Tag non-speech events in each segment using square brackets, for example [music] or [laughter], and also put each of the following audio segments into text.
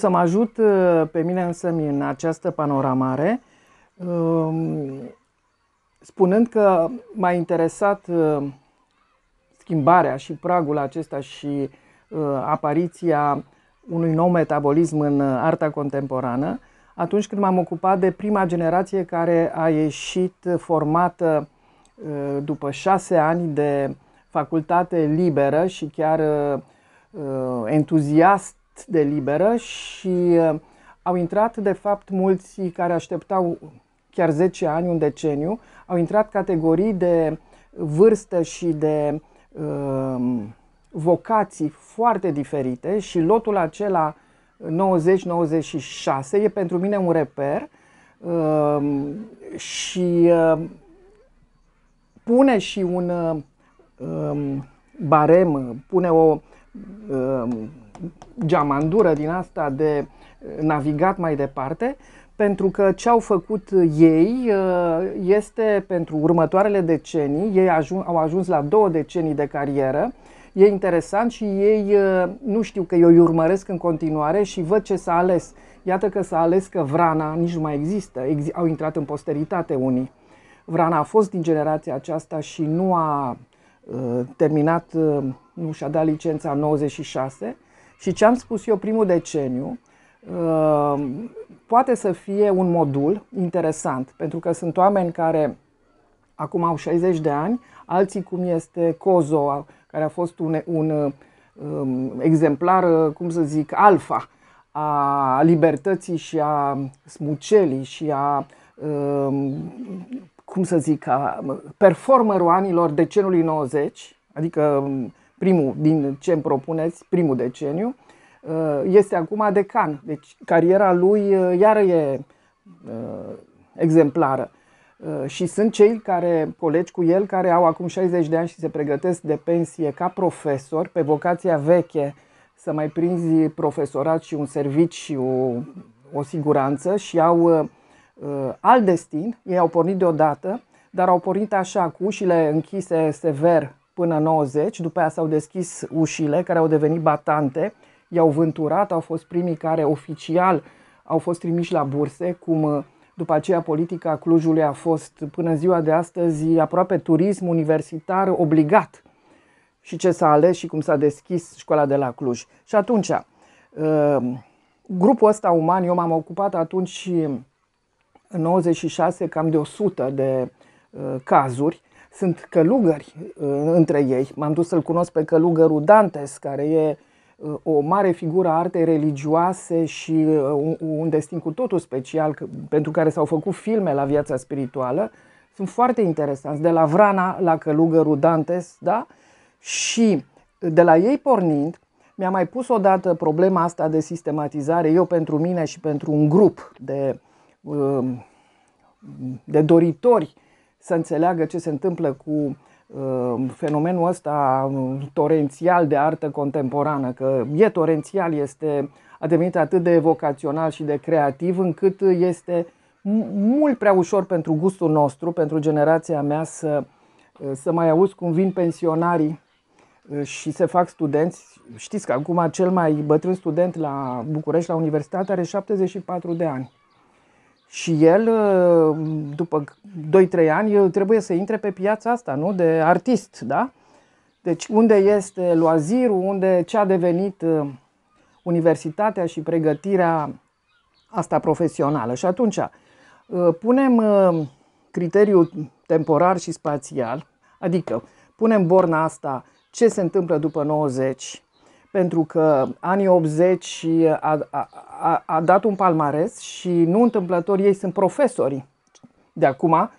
să mă ajut uh, pe mine însă în această panoramare, um, spunând că m-a interesat uh, schimbarea și pragul acesta și uh, apariția unui nou metabolism în arta contemporană, atunci când m-am ocupat de prima generație care a ieșit formată după șase ani de facultate liberă și chiar entuziast de liberă și uh, au intrat, de fapt, mulți care așteptau chiar 10 ani, un deceniu, au intrat categorii de vârstă și de um, vocații foarte diferite și lotul acela 90-96 e pentru mine un reper um, și uh, pune și un uh, um, barem, pune o geamandură din asta de eh, navigat mai departe, pentru că ce au făcut eh, ei eh, este pentru următoarele decenii, ei au ajuns la două decenii de carieră, e interesant și ei nu știu că eu îi urmăresc în continuare și văd ce s-a ales. Iată că s-a ales că Vrana nici nu mai există, au intrat în posteritate unii. Vrana a fost din generația aceasta și nu a terminat, nu și-a dat licența în 96, și ce am spus eu, primul deceniu, uh, poate să fie un modul interesant, pentru că sunt oameni care acum au 60 de ani, alții cum este Cozo, care a fost un, un um, exemplar, uh, cum să zic, alfa a libertății și a smucelii și a, um, cum să zic, a performerul anilor decenului 90, adică um, primul din ce îmi propuneți, primul deceniu, uh, este acum decan. Deci cariera lui uh, iară e uh, exemplară. Și sunt cei care, colegi cu el, care au acum 60 de ani și se pregătesc de pensie ca profesor, pe vocația veche, să mai prinzi profesorat și un serviciu și o, o siguranță și au uh, alt destin. Ei au pornit deodată, dar au pornit așa, cu ușile închise sever până 90, după aia s-au deschis ușile care au devenit batante, i-au vânturat, au fost primii care oficial au fost trimiși la burse, cum uh, după aceea politica Clujului a fost până ziua de astăzi aproape turism universitar obligat și ce s-a ales și cum s-a deschis școala de la Cluj. Și atunci, uh, grupul ăsta uman, eu m-am ocupat atunci uh, în 96 cam de 100 de cazuri sunt călugări uh, între ei. M-am dus să-l cunosc pe călugărul Dantes, care e uh, o mare figură a artei religioase și uh, un destin cu totul special pentru care s-au făcut filme la viața spirituală. Sunt foarte interesanți, de la Vrana la călugărul Dantes, da? Și de la ei pornind, mi-a mai pus odată problema asta de sistematizare, eu pentru mine și pentru un grup de, de doritori să înțeleagă ce se întâmplă cu uh, fenomenul ăsta uh, torențial de artă contemporană, că e torențial, este a devenit atât de evocațional și de creativ încât este mult prea ușor pentru gustul nostru, pentru generația mea să, uh, să mai auzi cum vin pensionarii și se fac studenți. Știți că acum cel mai bătrân student la București, la universitate, are 74 de ani. Și el, ă, după 2-3 ani, ă, trebuie să intre pe piața asta, nu? De artist, da? Deci unde este loazirul, unde ce a devenit ă, universitatea și pregătirea asta profesională. Și atunci punem criteriul temporar și spațial, adică punem borna asta ce se întâmplă după 90, pentru că anii 80 a, a, a, a dat un palmares și nu întâmplător ei sunt profesori de acum,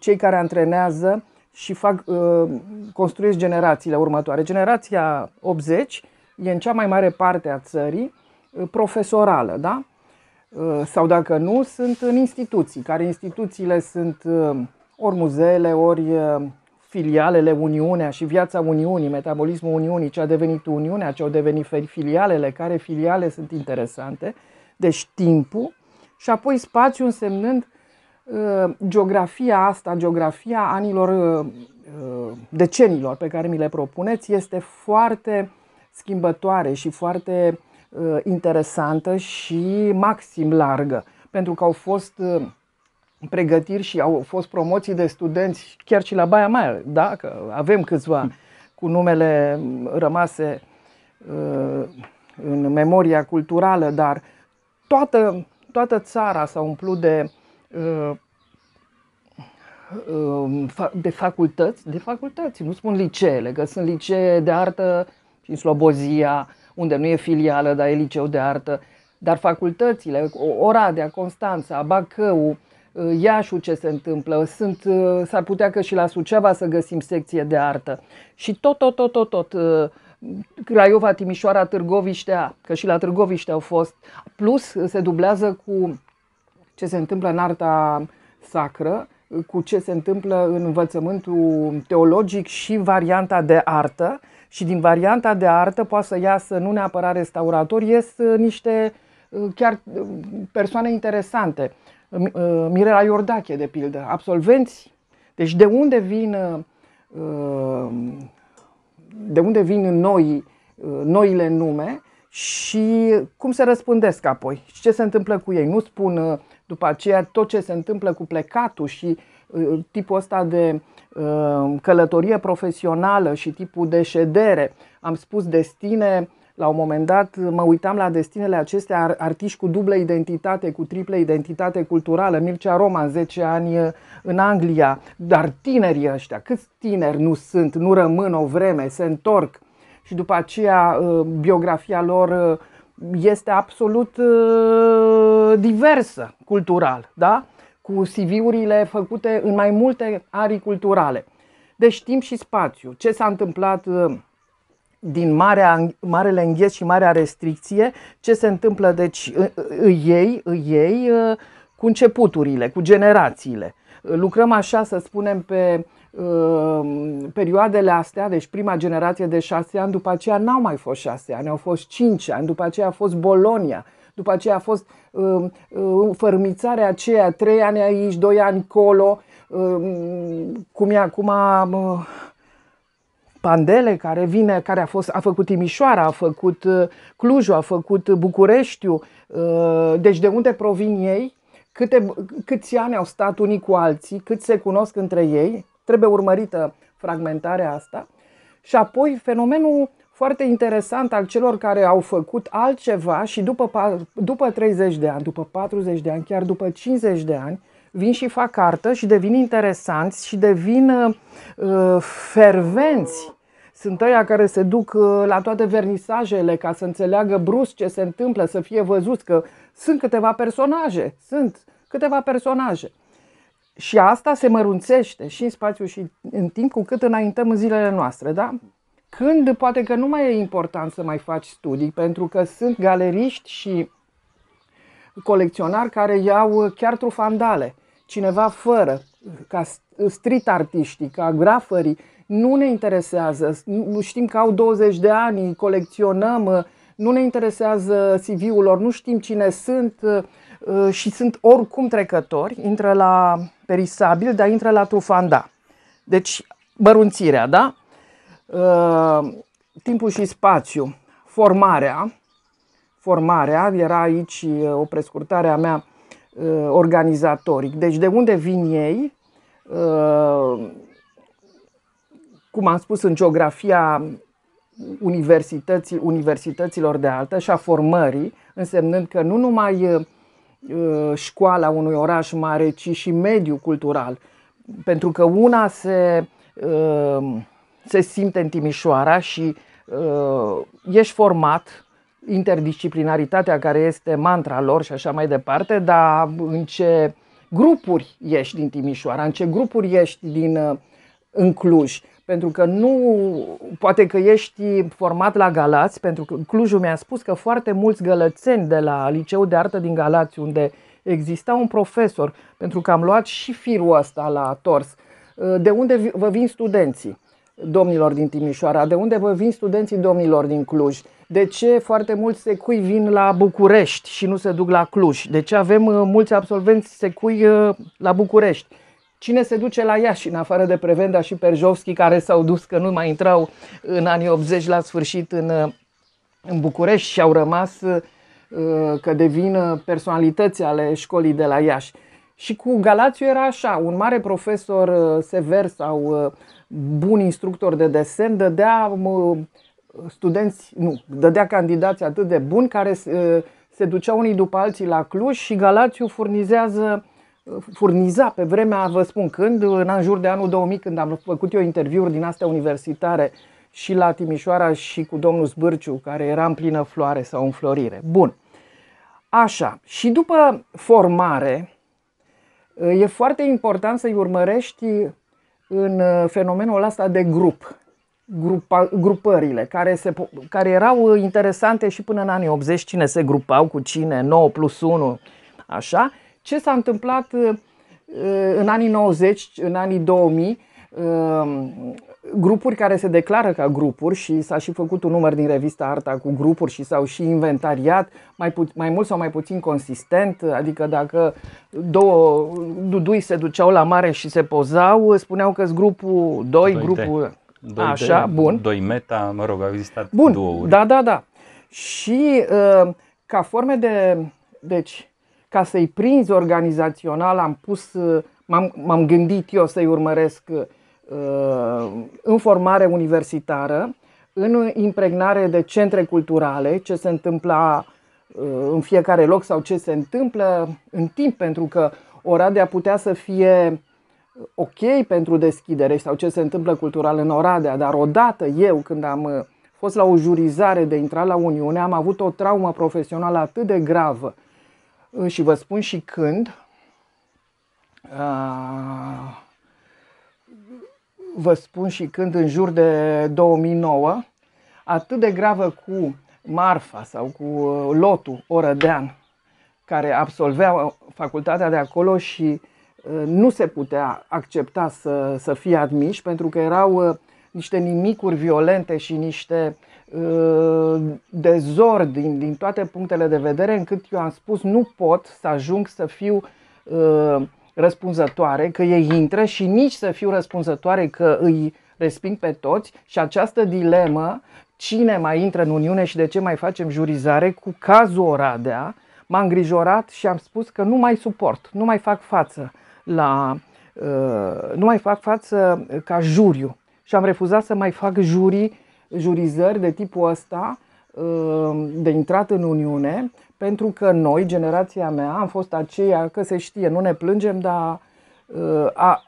cei care antrenează și fac, uh, construiesc generațiile următoare. Generația 80 e în cea mai mare parte a țării uh, profesorală, da? Uh, sau dacă nu, sunt în instituții, care instituțiile sunt ori muzeele, ori filialele Uniunea și viața Uniunii, metabolismul Uniunii, ce a devenit Uniunea, ce au devenit filialele, care filiale sunt interesante, deci timpul, și apoi spațiu însemnând uh, geografia asta, geografia anilor, uh, uh decenilor pe care mi le propuneți, este foarte schimbătoare și foarte uh, interesantă și maxim largă, pentru că au fost uh, pregătiri și au fost promoții de studenți chiar și la Baia Mare, da? Că avem câțiva hm. cu numele rămase uh, în memoria culturală, dar toată, toată țara s-a umplut de, uh, um, de facultăți, de facultăți, nu spun liceele, că sunt licee de artă și în Slobozia, unde nu e filială, dar e liceu de artă, dar facultățile, Oradea, Constanța, Bacău, Ă, Iașu ce se întâmplă, sunt, ă, s-ar putea că și la Suceava să găsim secție de artă. Și tot, tot, tot, tot, tot Craiova, ă, Timișoara, Târgoviștea, că și la Târgoviște au fost. Plus se dublează cu ce se întâmplă în arta sacră, cu ce se întâmplă în învățământul teologic și varianta de artă. Și din varianta de artă poate să iasă nu neapărat restauratori, ies niște chiar persoane interesante Uh, Mirela Iordache, de pildă, absolvenți. Deci de unde vin, uh, de unde vin noi, uh, noile nume și cum se răspândesc apoi și ce se întâmplă cu ei. Nu spun după aceea tot ce se întâmplă cu plecatul și tipul ăsta de călătorie profesională și tipul de ședere. Am spus destine la un moment dat mă uitam la destinele acestea artiști cu dublă identitate, cu triplă identitate culturală, Mircea Roma, 10 ani în Anglia, dar tinerii ăștia, câți tineri nu sunt, nu rămân o vreme, se întorc și după aceea biografia lor este absolut diversă cultural, da? cu CV-urile făcute în mai multe arii culturale. Deci timp și spațiu. Ce s-a întâmplat din marea, marele îngheț și marea restricție, ce se întâmplă deci îi ei, îi ei ă, cu începuturile, cu generațiile. Lucrăm așa, să spunem, pe ă, perioadele astea, deci prima generație de șase ani, după aceea n-au mai fost șase ani, au fost cinci ani, după aceea a fost Bolonia, după aceea a fost uh, ă, uh, fărmițarea aceea, trei ani aici, doi ani colo, uh, cum e acum uh, Pandele care vine, care a, fost, a făcut Timișoara, a făcut uh, Clujul, a făcut Bucureștiu, uh, Deci de unde provin ei? Câte, câți ani au stat unii cu alții, cât se cunosc între ei, trebuie urmărită fragmentarea asta. Și apoi fenomenul foarte interesant al celor care au făcut altceva și după, după 30 de ani, după 40 de ani, chiar după 50 de ani, vin și fac artă și devin interesanți și devin uh, fervenți. Sunt ăia care se duc uh, la toate vernisajele ca să înțeleagă brusc ce se întâmplă, să fie văzut că sunt câteva personaje, sunt câteva personaje. Și asta se mărunțește și în spațiu și în timp cu cât înaintăm în zilele noastre, da? Când poate că nu mai e important să mai faci studii, pentru că sunt galeriști și colecționari care iau uh, chiar trufandale cineva fără, ca street artiștii, ca grafării, nu ne interesează. Nu Știm că au 20 de ani, colecționăm, nu ne interesează CV-ul lor, nu știm cine sunt uh, și sunt oricum trecători, intră la perisabil, dar intră la Tufanda. Deci, bărunțirea, da? Uh, timpul și spațiu, formarea, formarea, era aici uh, o prescurtare a mea Uh, organizatoric. Deci de unde vin ei? Uh, cum am spus în geografia universității, universităților de altă și a formării, însemnând că nu numai uh, școala unui oraș mare, ci și mediul cultural. Pentru că una se, se simte în Timișoara și ești format interdisciplinaritatea care este mantra lor și așa mai departe, dar în ce grupuri ești din Timișoara, în ce grupuri ești din uh, în Cluj, pentru că nu, poate că ești format la Galați, pentru că Clujul mi-a spus că foarte mulți gălățeni de la Liceul de Artă din Galați, unde exista un profesor, pentru că am luat și firul ăsta la tors, uh, de unde vă vin studenții domnilor din Timișoara, de unde vă vin studenții domnilor din Cluj, de ce foarte mulți secui vin la București și nu se duc la Cluj, de ce avem uh, mulți absolvenți secui uh, la București. Cine se duce la Iași, în afară de Prevenda și Perjovski, care s-au dus că nu mai intrau în anii 80 la sfârșit în, uh, în București și au rămas că devin personalități ale școlii de la Iași. Și cu Galațiu era așa, un mare profesor sever sau bun instructor de desen dădea studenți, nu, dădea candidați atât de buni care se, uh, se duceau unii după alții la Cluj și Galațiu furnizează uh, furniza pe vremea, vă spun când, în jur de anul 2000, când am făcut eu interviuri din astea universitare și la Timișoara și cu domnul Zbârciu, care era în plină floare sau înflorire. Bun. Așa, și după formare, uh, e foarte important să-i urmărești în fenomenul ăsta de grup grupa, grupările care, se, care erau uh, interesante și până în anii 80, cine se grupau cu cine, 9 plus 1, așa. Ce s-a întâmplat uh, uh, în anii 90, în anii 2000, grupuri care se declară ca grupuri și s-a și făcut un număr din revista Arta cu grupuri și s-au și inventariat mai, pu- mai mult sau mai puțin consistent, adică dacă două dudui se duceau la mare și se pozau, spuneau că grupul 2, grupul... 2 Așa, de, bun. 2 meta, mă rog, au existat bun. două Da, da, da. Și uh, ca forme de, deci, ca să-i prinzi organizațional, am pus, uh, m-am, m-am gândit eu să-i urmăresc uh, în formare universitară, în impregnare de centre culturale, ce se întâmpla uh, în fiecare loc sau ce se întâmplă în timp, pentru că Oradea putea să fie ok pentru deschidere sau ce se întâmplă cultural în Oradea, dar odată eu când am uh, fost la o jurizare de intrat la Uniune, am avut o traumă profesională atât de gravă uh, și vă spun și când, uh, vă spun și când în jur de 2009, atât de gravă cu Marfa sau cu Lotu Orădean, care absolvea facultatea de acolo și nu se putea accepta să, să fie admiși pentru că erau uh, niște nimicuri violente și niște uh, dezordini din, din toate punctele de vedere încât eu am spus nu pot să ajung să fiu uh, răspunzătoare că ei intră și nici să fiu răspunzătoare că îi resping pe toți și această dilemă cine mai intră în Uniune și de ce mai facem jurizare cu cazul Oradea m-a îngrijorat și am spus că nu mai suport, nu mai fac față la. Uh, nu mai fac față uh, ca juriu. Și am refuzat să mai fac jurii, jurizări de tipul ăsta uh, de intrat în Uniune, pentru că noi, generația mea, am fost aceia că se știe, nu ne plângem, dar a,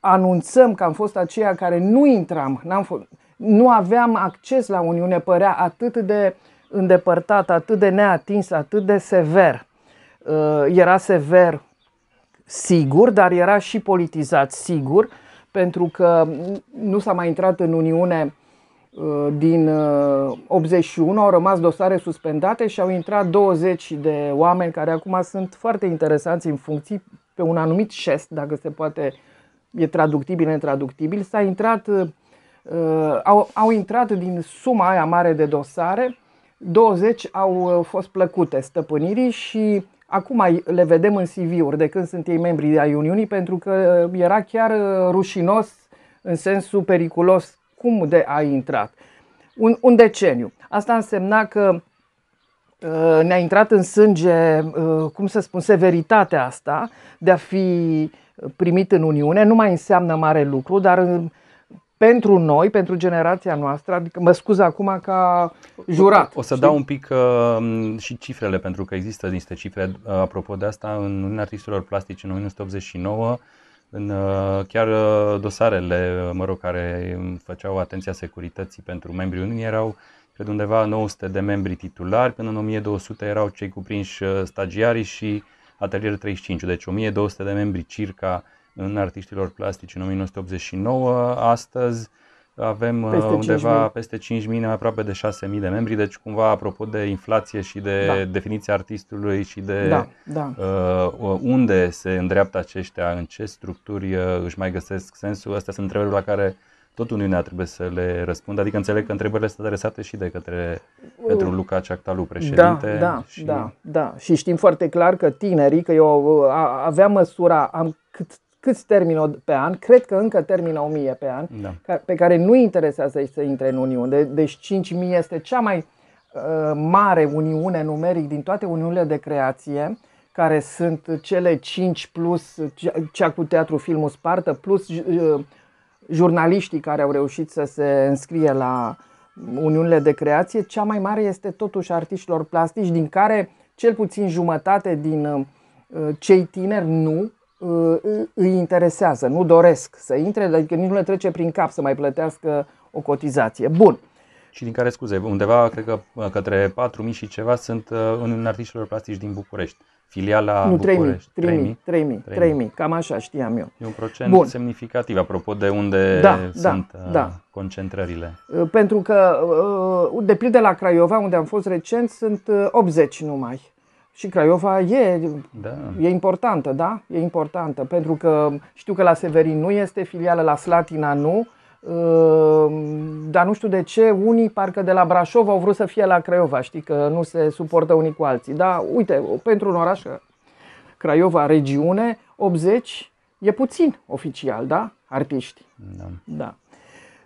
anunțăm că am fost aceia care nu intram, am fost, nu aveam acces la Uniune, părea atât de îndepărtat, atât de neatins, atât de sever. Era sever sigur, dar era și politizat, sigur, pentru că nu s-a mai intrat în Uniune uh, din 81, uh, au rămas dosare suspendate și au intrat 20 de oameni care acum sunt foarte interesanți în funcții pe un anumit șest, dacă se poate, e traductibil, netraductibil. S-a intrat, uh, au, au intrat din suma aia mare de dosare, 20 au fost plăcute stăpânirii și Acum le vedem în CV-uri de când sunt ei membri ai Uniunii, pentru că uh, era chiar uh, rușinos în sensul periculos cum de a intrat. Un, un deceniu. Asta însemna că uh, ne-a intrat în sânge, cum să spun, severitatea asta de a fi primit în Uniune. Nu mai înseamnă mare lucru, dar pentru noi, pentru generația noastră, adică mă scuz acum ca jurat. O să știi? dau un pic uh, și cifrele, pentru că există niște cifre uh, apropo de asta. În Uniunea Artiștilor Plastici în 1989, în uh, chiar uh, dosarele, mă rog, care făceau atenția securității pentru membrii Uniunii erau cred undeva 900 de membri titulari, până în 1200 erau cei cuprinși uh, stagiarii și atelier 35, deci 1200 de membri circa uh, în artiștilor plastici în 1989. Astăzi avem peste uh, undeva 5.000. peste 5.000, aproape de 6.000 de membri, deci cumva apropo de inflație și de da. definiția artistului și de da, da. Uh, unde se îndreaptă aceștia, în ce structuri uh, își mai găsesc sensul, astea sunt întrebări la care tot Uniunea trebuie să le răspundă. Adică înțeleg că întrebările sunt adresate și de către uh. Petru Luca Ceactalu, da, președinte. Da, da, și... da, da. Și știm foarte clar că tinerii, că eu aveam măsura, am cât câți termină pe an, cred că încă termină 1000 pe an, da. pe care nu interesează să intre în Uniune. Deci 5000 este cea mai uh, mare uniune numeric din toate uniunile de creație, care sunt cele 5 plus cea cu teatru filmul Spartă, plus uh, jurnaliștii care au reușit să se înscrie la uniunile de creație, cea mai mare este totuși artiștilor plastici, din care cel puțin jumătate din uh, cei tineri nu îi interesează, nu doresc să intre, adică nici nu le trece prin cap să mai plătească o cotizație. Bun. Și din care, scuze, undeva, cred că către 4.000 și ceva sunt uh, în artiștilor plastici din București. Filiala nu, 3.000, București. 3.000, 3.000, 3.000, cam așa știam eu. E un procent Bun. semnificativ, apropo de unde da, da sunt da, da. concentrările. Pentru că, uh, de pildă la Craiova, unde am fost recent, sunt 80 numai și Craiova e, da. e importantă, da? E importantă, pentru că știu că la Severin nu este filială, la Slatina nu, dar nu știu de ce, unii parcă de la Brașov au vrut să fie la Craiova, știi că nu se suportă unii cu alții. Dar uite, pentru un oraș Craiova, regiune, 80 e puțin oficial, da? Artiști. Da. da.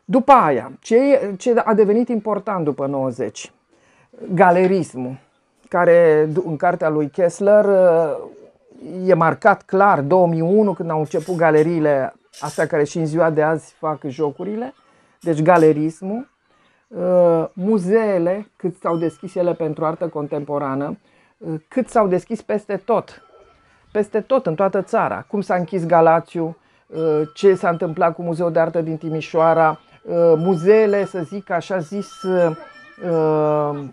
După aia, ce, ce a devenit important după 90? Galerismul care în cartea lui Kessler uh, e marcat clar 2001 când au început galeriile astea care și în ziua de azi fac jocurile, deci galerismul, uh, muzeele, cât s-au deschis ele pentru artă contemporană, uh, cât s-au deschis peste tot, peste tot, în toată țara. Cum s-a închis Galațiu, ce s-a întâmplat cu Muzeul de Artă din Timișoara, muzeele, să zic așa zis,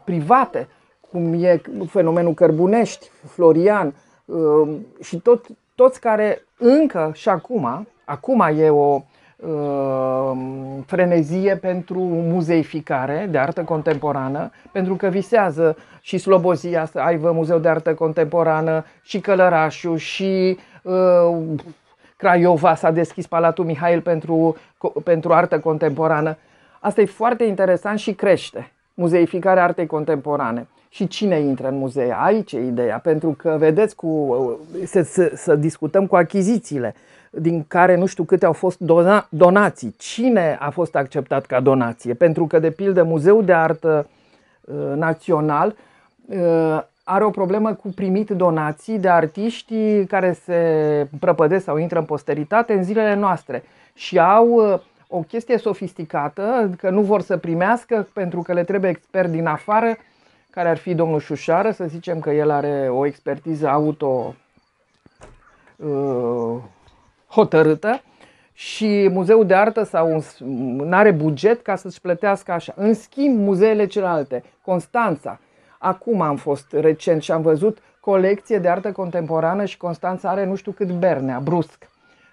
private cum e fenomenul Cărbunești, Florian um, și tot, toți care încă și acum, acum e o um, frenezie pentru muzeificare de artă contemporană, pentru că visează și Slobozia să aibă muzeu de artă contemporană, și Călărașul, și uh, Craiova s-a deschis Palatul Mihail pentru, pentru artă contemporană. Asta e foarte interesant și crește muzeificarea artei contemporane și cine intră în muzee. Aici e ideea, pentru că, vedeți, cu, să, să, să discutăm cu achizițiile, din care nu știu câte au fost dona, donații. Cine a fost acceptat ca donație? Pentru că, de pildă, Muzeul de Artă uh, Național uh, are o problemă cu primit donații de artiști care se prăpădesc sau intră în posteritate în zilele noastre și au uh, o chestie sofisticată, că nu vor să primească pentru că le trebuie expert din afară care ar fi domnul Șușară, să zicem că el are o expertiză auto uh, hotărâtă și muzeul de artă sau nu are buget ca să-și plătească așa. În schimb, muzeele celelalte, Constanța, acum am fost recent și am văzut colecție de artă contemporană și Constanța are nu știu cât bernea, brusc.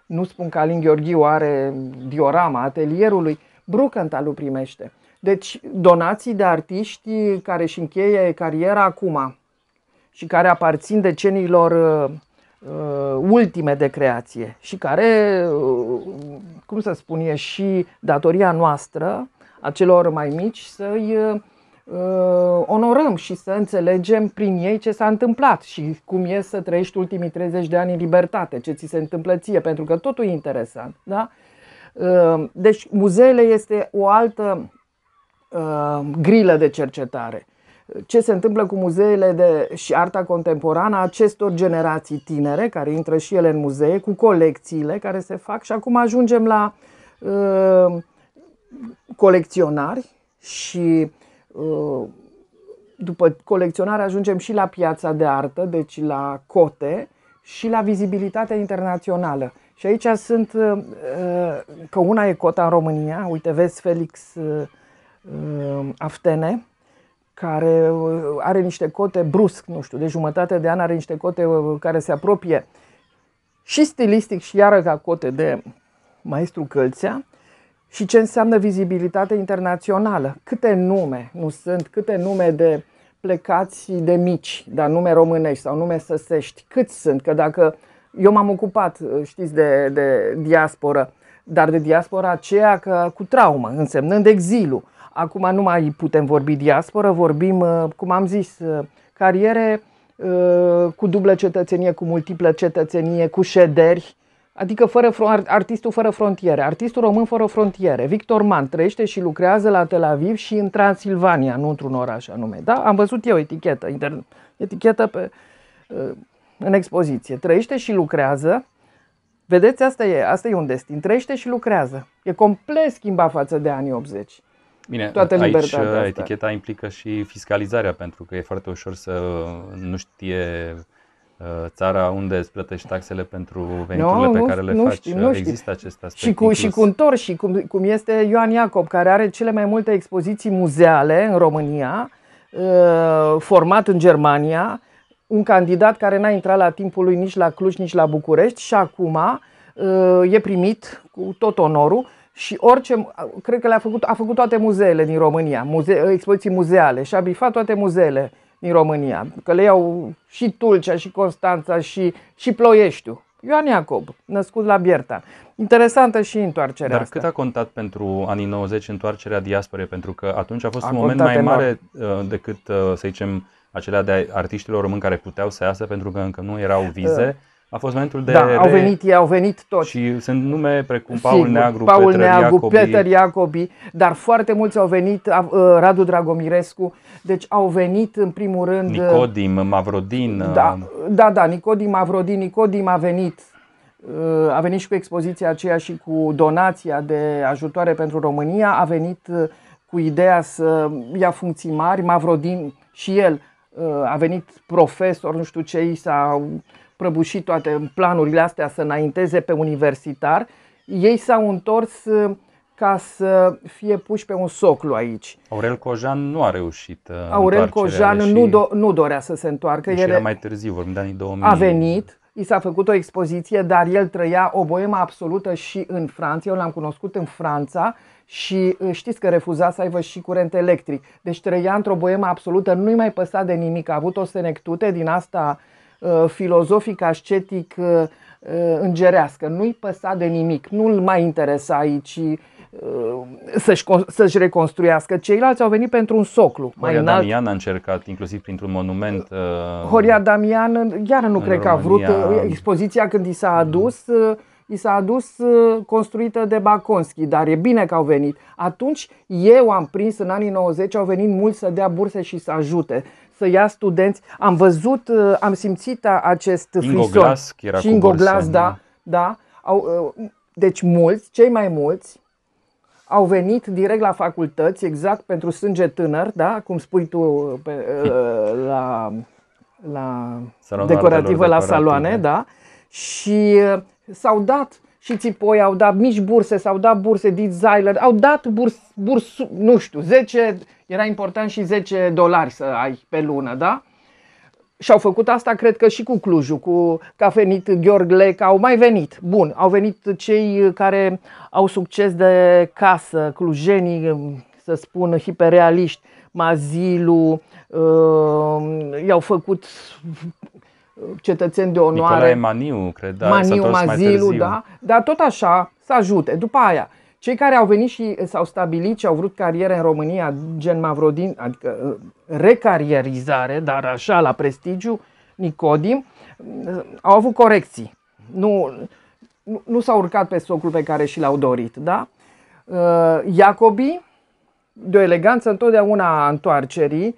Nu spun că Alin Gheorghiu are diorama atelierului, Brucantalu primește. Deci donații de artiști care își încheie cariera acum și care aparțin deceniilor uh, uh, ultime de creație și care, uh, cum să spun, e și datoria noastră a celor mai mici să-i uh, uh onorăm și să înțelegem prin ei ce s-a întâmplat și cum e să trăiești ultimii 30 de ani în libertate, ce ți se întâmplă ție, pentru că totul e interesant. Da? Uh, deci muzeele este o altă Uh, grilă de cercetare. Ce se întâmplă cu muzeele de, și arta contemporană a acestor generații tinere care intră și ele în muzee, cu colecțiile care se fac și acum ajungem la uh, colecționari și uh, după colecționare ajungem și la piața de artă, deci la cote și la vizibilitatea internațională. Și aici sunt, uh, uh, că una e cota în România, uite, vezi Felix Um, aftene, care uh, are niște cote brusc, nu știu, de jumătate de an are niște cote uh, care se apropie și stilistic și iară ca cote de maestru Călțea și ce înseamnă vizibilitate internațională. Câte nume nu sunt, câte nume de plecați de mici, dar nume românești sau nume săsești, câți sunt? Că dacă eu m-am ocupat, uh, știți, de, de diasporă, dar de diaspora aceea că, cu traumă, însemnând exilul Acum nu mai putem vorbi diasporă, vorbim, uh, cum am zis, uh, cariere uh, cu dublă cetățenie, cu multiplă cetățenie, cu șederi, adică fără, artistul fără frontiere, artistul român fără frontiere. Victor Man trăiește și lucrează la Tel Aviv și în Transilvania, nu într-un oraș anume. Da? Am văzut eu etichetă, etichetă pe, în expoziție. Trăiește și lucrează Vedeți, asta e, asta e un destin. Trăiește și lucrează. E complet schimbat față de anii 80. Bine, toată aici libertatea aici eticheta implică și fiscalizarea, pentru că e foarte ușor să nu știe uh, țara unde îți plătești taxele pentru veniturile no, pe nu, care le nu faci. Știu, nu Există știu. acest aspect. Și cu, și cu întors, și cum, cum este Ioan Iacob, care are cele mai multe expoziții muzeale în România, uh, format în Germania, un candidat care n-a intrat la timpul lui nici la Cluj, nici la București și acum uh, e primit cu tot onorul și orice, cred că le-a făcut, a făcut toate muzeele din România, muze, expoziții muzeale și a bifat toate muzeele din România, că le iau și Tulcea, și Constanța, și, și Ploieștiu. Ioan Iacob, născut la Bierta. Interesantă și întoarcerea Dar asta. cât a contat pentru anii 90 întoarcerea diasporei? Pentru că atunci a fost a un moment mai enorm. mare uh, decât, uh, să zicem, acelea de artiștilor români care puteau să iasă pentru că încă nu erau vize. Uh a fost momentul de da, re... au venit, au venit toți. Și sunt nume precum Paul Sigur, Neagru, Paul Petr, Neagru Iacobi. Peter Iacobi, dar foarte mulți au venit, Radu Dragomirescu, deci au venit în primul rând... Nicodim, Mavrodin. Da, da, da Nicodim, Mavrodin, Nicodim a venit, a venit și cu expoziția aceea și cu donația de ajutoare pentru România, a venit cu ideea să ia funcții mari, Mavrodin și el a venit profesor, nu știu ce i s-a prăbușit toate planurile astea să înainteze pe universitar, ei s-au întors uh, ca să fie puși pe un soclu aici. Aurel Cojan nu a reușit uh, Aurel Cojan nu, do- nu dorea să se întoarcă. El era mai târziu, vorbim de anii 2000. A venit, i s-a făcut o expoziție, dar el trăia o boemă absolută și în Franța. Eu l-am cunoscut în Franța și uh, știți că refuza să aibă și curent electric. Deci trăia într-o boemă absolută, nu-i mai păsa de nimic. A avut o senectute din asta Uh, filozofic, ascetic, uh, uh, îngerească. Nu-i păsa de nimic, nu-l mai interesa aici să-și, să-și reconstruiască. Ceilalți au venit pentru un soclu. Horia mai Damian a încercat, inclusiv printr-un monument. Horia Damian, iar nu cred România. că a vrut, expoziția când i s-a mm-hmm. adus, i s-a adus construită de Baconski, dar e bine că au venit. Atunci eu am prins în anii 90, au venit mulți să dea burse și să ajute să ia studenți. Am văzut, uh, am simțit acest frisor. Ingo Glass, da, da. Au, uh, deci mulți, cei mai mulți, au venit direct la facultăți, exact pentru sânge tânăr, da? cum spui tu uh, pe, la, la decorativă, la saloane, da? da. și s-au dat și țipoi au dat mici burse, s-au dat burse, Edith Zeiler, au dat burs, burs, nu știu, 10, era important și 10 dolari să ai pe lună, da? Și au făcut asta, cred că și cu Clujul, cu că Gheorg venit Lec, au mai venit. Bun, au venit cei care au succes de casă, clujenii, să spun, hiperrealiști, Mazilu, uh, i-au făcut cetățeni de onoare. Nicolae Maniu, cred, da, Maniu, Mazilu, da, dar tot așa să ajute. După aia, cei care au venit și s-au stabilit și au vrut cariere în România, gen Mavrodin, adică uh, recarierizare, dar așa, la prestigiu, Nicodim, uh, au avut corecții. Nu, nu, nu s-au urcat pe socul pe care și l-au dorit, da? Uh, Iacobi, de o eleganță întotdeauna a întoarcerii,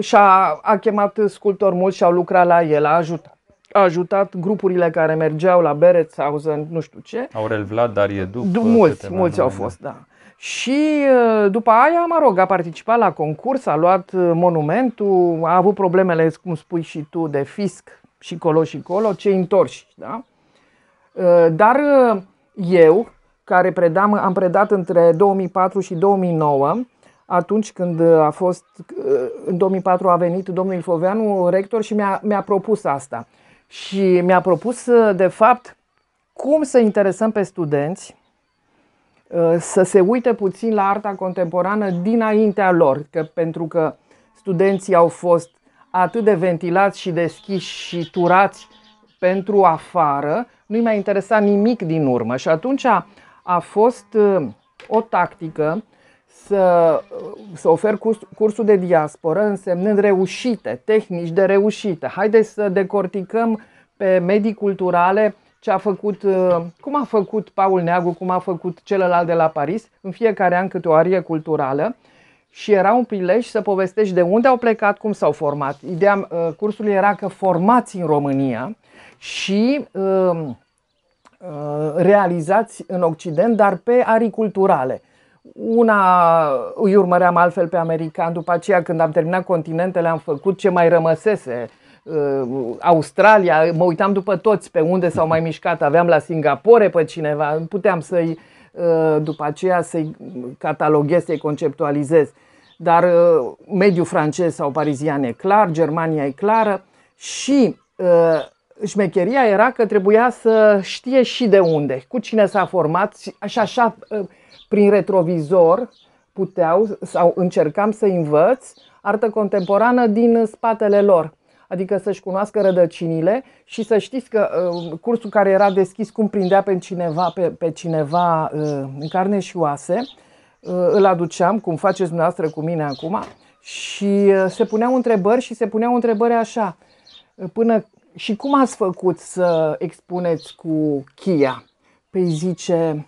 și-a a chemat sculptori mulți și au lucrat la el, a ajutat. A ajutat grupurile care mergeau la Beret sau nu știu ce. Aurel Vlad, Darie Duc. Du- mulți, mulți au fost, da. Și uh, după aia, mă rog, a participat la concurs, a luat uh, monumentul, a avut problemele, cum spui și tu, de fisc și colo și colo, ce întorși, da? Uh, dar eu, care predam, am predat între 2004 și 2009, atunci când uh, a fost, uh, în 2004 a venit domnul Ilfoveanu, rector, și mi-a, mi-a propus asta. Și mi-a propus, uh, de fapt, cum să interesăm pe studenți să se uite puțin la arta contemporană dinaintea lor, că pentru că studenții au fost atât de ventilați și deschiși și turați pentru afară, nu-i mai interesa nimic din urmă. Și atunci a fost o tactică să, să ofer curs, cursul de diasporă însemnând reușite, tehnici de reușită. Haideți să decorticăm pe medii culturale ce a făcut, uh, cum a făcut Paul Neagu, cum a făcut celălalt de la Paris, în fiecare an câte o arie culturală și era un prilej să povestești de unde au plecat, cum s-au format. Ideea uh, cursului era că formați în România și uh, realizați în Occident, dar pe arii culturale. Una îi urmăream altfel pe american, după aceea când am terminat continentele am făcut ce mai rămăsese. Uh, Australia, mă uitam după toți pe unde s-au mai mișcat, aveam la Singapore pe cineva, puteam să-i uh, după aceea să-i cataloghez, să-i conceptualizez. Dar uh, mediul francez sau parizian e clar, Germania e clară și șmecheria era că trebuia să știe și de unde, cu cine s-a format și așa prin retrovizor puteau sau încercam să învăț artă contemporană din spatele lor. Adică să-și cunoască rădăcinile și să știți că uh, cursul care era deschis cum prindea pe cineva, pe, pe cineva uh, în carne și oase, uh, îl aduceam, cum faceți dumneavoastră cu mine acum, și se puneau întrebări și se puneau întrebări așa, până și cum ați făcut să expuneți cu chia? Păi zice,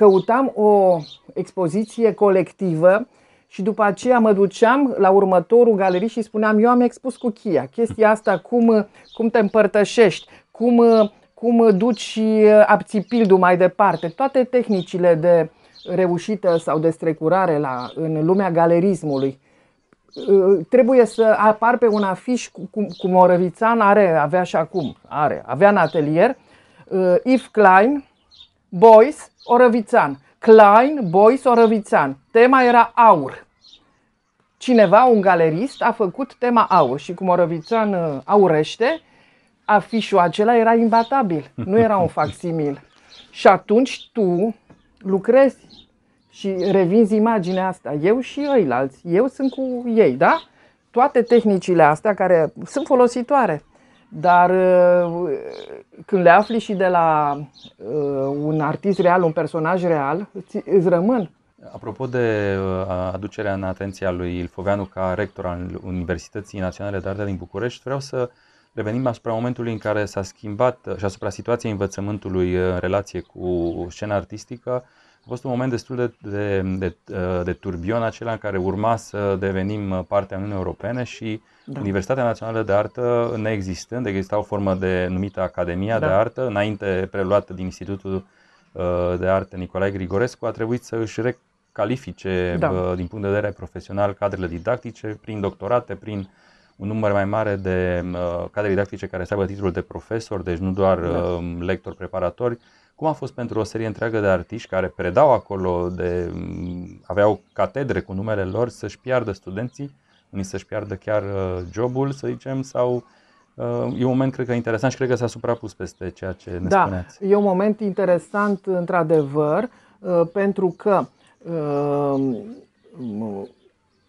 căutam o expoziție colectivă și după aceea mă duceam la următorul galerii și spuneam, eu am expus cu Chia, chestia asta, cum, cum te împărtășești, cum, cum duci abțipildul mai departe, toate tehnicile de reușită sau de strecurare la, în lumea galerismului. Trebuie să apar pe un afiș cum, cum Morăvițan are, avea și acum, are, avea în atelier, Yves Klein, Boys Orăvițan. Klein Boys Orăvițan. Tema era aur. Cineva, un galerist, a făcut tema aur și cum Orăvițan uh, aurește, afișul acela era imbatabil, nu era un facsimil. Și atunci tu lucrezi și revinzi imaginea asta. Eu și ăilalți, eu sunt cu ei, da? Toate tehnicile astea care sunt folositoare dar uh, când le afli și de la uh, un artist real, un personaj real, îți rămân. Apropo de uh, aducerea în atenția lui Ilfoveanu ca rector al Universității Naționale de Arte din București, vreau să revenim asupra momentului în care s-a schimbat și asupra situației învățământului în relație cu scena artistică fost un moment destul de, de, de, uh, de turbion acela în care urma să devenim partea Uniunii Europene și da. Universitatea Națională de Artă neexistând, exista o formă de numită Academia da. de Artă, înainte preluată din Institutul uh, de Artă Nicolae Grigorescu, a trebuit să își recalifice da. Uh, din punct de vedere profesional cadrele didactice prin doctorate, prin un număr mai mare de cadre didactice care să aibă titlul de profesor, deci nu doar da. lector preparatori, cum a fost pentru o serie întreagă de artiști care predau acolo, de, aveau catedre cu numele lor, să-și piardă studenții, unii să-și piardă chiar uh, jobul, să zicem, sau uh, E un moment, cred că, interesant și cred că s-a suprapus peste ceea ce ne da, spuneați. e un moment interesant, într-adevăr, uh, pentru că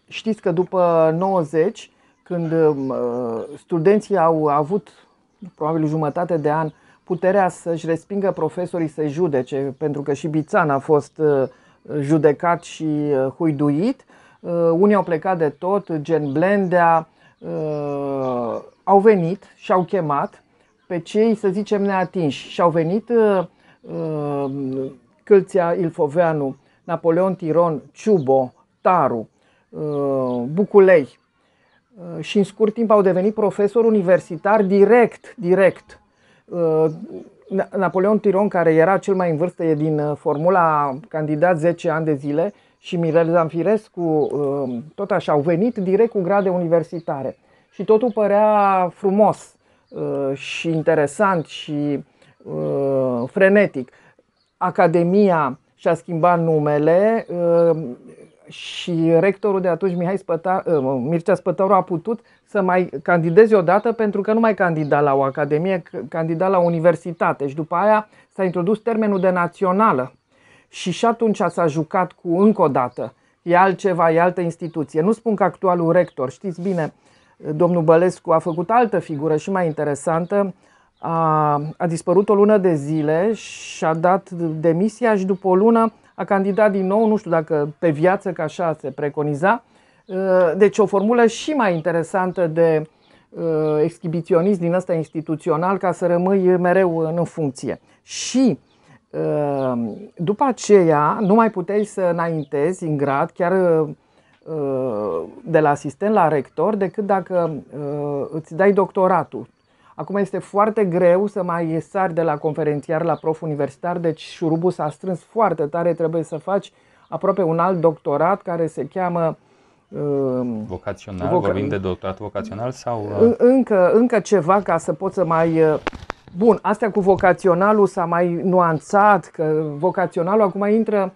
știți că după 90, când studenții au avut probabil jumătate de an puterea să-și respingă profesorii să-i judece, pentru că și Bițan a fost uh, judecat și uh, huiduit. Uh, unii au plecat de tot, gen Blendea, au venit și au chemat pe cei, să zicem, neatinși. Și au venit Câlția Ilfoveanu, Napoleon Tiron, Ciubo, Taru, Buculei și în scurt timp au devenit profesori universitar direct, direct. Uh, Napoleon Tiron, care era cel mai în vârstă, e din uh, formula candidat 10 ani de zile și Mirel Zanfirescu, uh, tot așa, au venit direct cu grade universitare. Și totul părea frumos și interesant și frenetic. Academia și-a schimbat numele, și rectorul de atunci, Mihai Spătar, ă, Mircea Spătaru, a putut să mai candideze odată pentru că nu mai candida la o academie, candida la o universitate și după aia s-a introdus termenul de națională și și atunci s-a jucat cu încă o dată. E altceva, e altă instituție. Nu spun că actualul rector, știți bine, domnul Bălescu a făcut altă figură și mai interesantă, a, a dispărut o lună de zile și a dat demisia și după o lună a candidat din nou, nu știu dacă pe viață, ca așa se preconiza. Uh, deci o formulă și mai interesantă de uh, exhibiționist din ăsta instituțional ca să rămâi mereu în funcție. Și uh, după aceea nu mai puteai să înaintezi în grad, chiar de la asistent la rector, decât dacă îți dai doctoratul. Acum este foarte greu să mai iesari de la conferențiar la prof universitar, deci șurubul s-a strâns foarte tare, trebuie să faci aproape un alt doctorat care se cheamă um, vocațional, voca... vorbim de doctorat vocațional sau... Uh? Încă, încă ceva ca să pot să mai... Uh, bun, astea cu vocaționalul s-a mai nuanțat, că vocaționalul acum intră,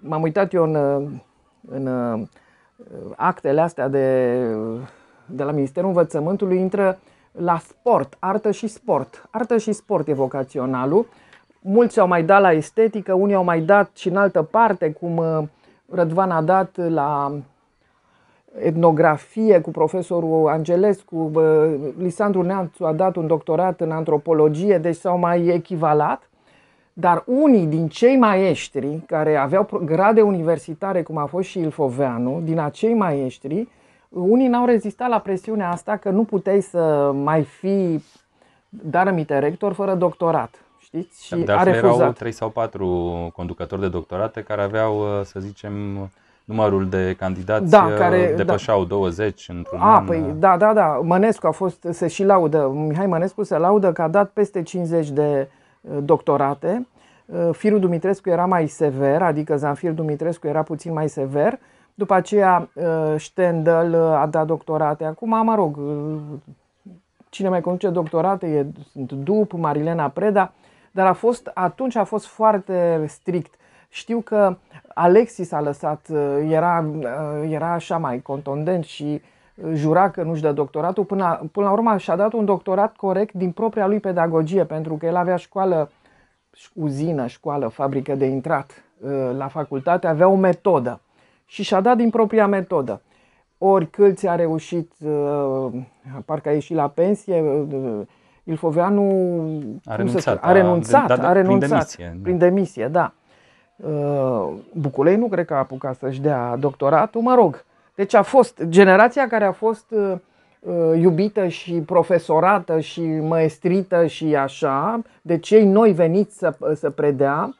m-am uitat eu în, uh, în actele astea de, de la Ministerul Învățământului, intră uh, la sport, artă și sport. Artă și sport e vocaționalul. Mulți au mai dat la estetică, unii au mai dat și în altă parte, cum uh, Rădvan a dat la etnografie cu profesorul Angelescu, Lisandru Neamțu a dat un doctorat în antropologie, deci s-au mai echivalat. Dar unii din cei maestri care aveau grade universitare, cum a fost și Ilfoveanu, din acei maestri, unii n-au rezistat la presiunea asta că nu puteai să mai fi darămite rector fără doctorat. Știți? Și de da, a refuzat. erau 3 sau 4 conducători de doctorate care aveau, uh, să zicem, numărul de candidați da, uh, care, da. depășeau da. 20 într-un a, an. Păi, uh. da, da, da. Mănescu a fost, se și laudă, Mihai Mănescu se laudă că a dat peste 50 de doctorate. Firul Dumitrescu era mai sever, adică Zanfir Dumitrescu era puțin mai sever după aceea, uh, Stendhal uh, a dat doctorate. Acum, mă rog, uh, cine mai conduce doctorate e, sunt Dup, Marilena Preda, dar a fost, atunci a fost foarte strict. Știu că Alexis a lăsat, era, era așa mai contondent și jura că nu-și dă doctoratul, până, până la urmă și-a dat un doctorat corect din propria lui pedagogie, pentru că el avea școală, uzină, școală, fabrică de intrat la facultate, avea o metodă și și-a dat din propria metodă. Ori câți a reușit, uh, parcă a ieșit la pensie, uh, uh, Ilfoveanu a renunțat, a renunțat, a, da, a renunțat prin demisie, prin demisie da. Buculei nu cred că a apucat să-și dea doctoratul, mă rog. Deci a fost generația care a fost iubită și profesorată și măestrită și așa, de cei noi veniți să, să predea,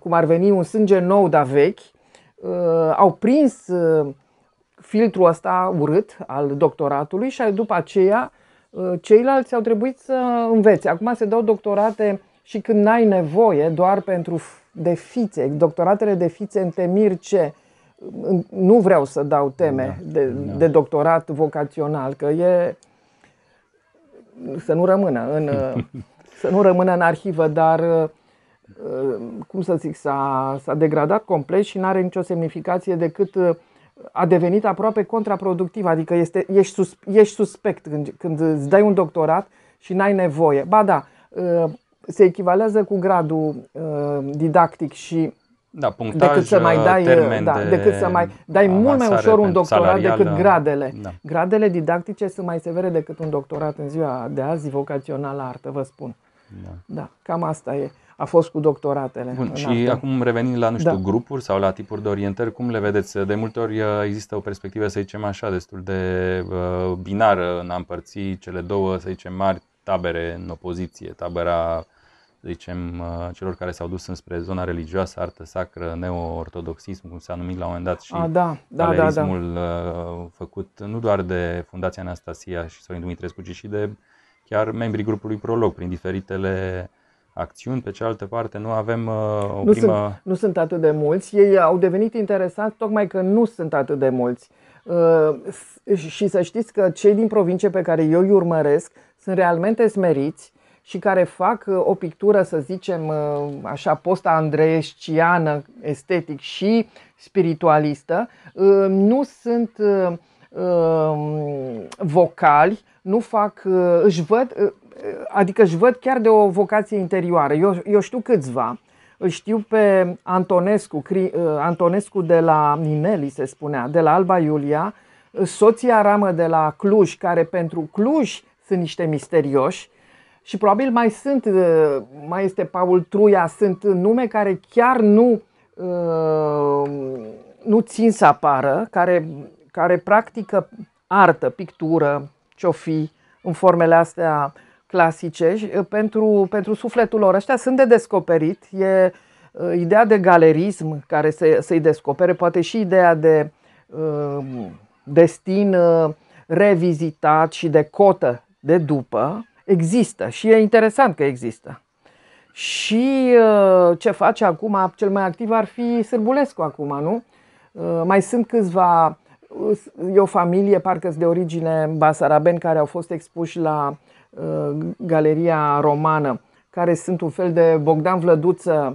cum ar veni un sânge nou, dar vechi, Uh, au prins uh, filtrul ăsta urât al doctoratului și după aceea uh, ceilalți au trebuit să învețe. Acum se dau doctorate și când n-ai nevoie, doar pentru de fițe, doctoratele de fițe în temir ce nu vreau să dau teme da, de, da. de doctorat vocațional, că e să nu rămână în, [laughs] să nu rămână în arhivă, dar Ă, cum să zic, s-a, s-a degradat complet și nu are nicio semnificație decât ă, a devenit aproape contraproductiv, adică este, ești, sus, ești suspect când, când îți dai un doctorat și n-ai nevoie. Ba da, ă, se echivalează cu gradul didactic și da, punctaj, decât să mai dai, da, de decât să mai dai mult mai ușor un doctorat salarială. decât da. gradele. Da. Gradele didactice sunt mai severe decât un doctorat în ziua de azi, vocațional la artă, vă spun. Da. da, cam asta e a fost cu doctoratele. Bun, și alte. acum revenind la, nu știu, da. grupuri sau la tipuri de orientări, cum le vedeți? De multe ori uh, există o perspectivă, să zicem așa, destul de uh, binară în a împărți cele două, să zicem, mari tabere în opoziție, tabera să zicem, uh, celor care s-au dus înspre zona religioasă, artă sacră, neo-ortodoxism, cum s-a numit la un moment dat, și A, da, da, da, da. făcut nu doar de Fundația Anastasia și Sorin Dumitrescu, ci și de chiar membrii grupului Prolog, prin diferitele acțiuni, pe cealaltă parte nu avem uh, o nu primă... Sunt, nu sunt atât de mulți. Ei au devenit interesați tocmai că nu sunt atât de mulți. Uh, și să știți că cei din provincie pe care eu îi urmăresc sunt realmente smeriți și care fac uh, o pictură, să zicem, uh, așa, posta andreesciană, estetic și spiritualistă, uh, nu sunt vocali, nu fac, își văd adică își văd chiar de o vocație interioară. Eu, eu știu câțiva, îl știu pe Antonescu, Cri, uh, Antonescu de la Nineli, se spunea, de la Alba Iulia, soția Ramă de la Cluj, care pentru Cluj sunt niște misterioși, și probabil mai sunt, uh, mai este Paul Truia, sunt nume care chiar nu, uh, nu țin să apară, care, care practică artă, pictură, ce fi, în formele astea clasice uh, pentru, pentru sufletul lor. Ăștia sunt de descoperit. E uh, ideea de galerism care se, să-i descopere, poate și ideea de uh, destin uh, revizitat și de cotă de după. Există și e interesant că există. Și uh, ce face acum, cel mai activ ar fi Sârbulescu acum, nu? Mai sunt câțiva, e o familie, parcă de origine basaraben, care au fost expuși la Uh, Galeria Romană, care sunt un fel de Bogdan Vlăduță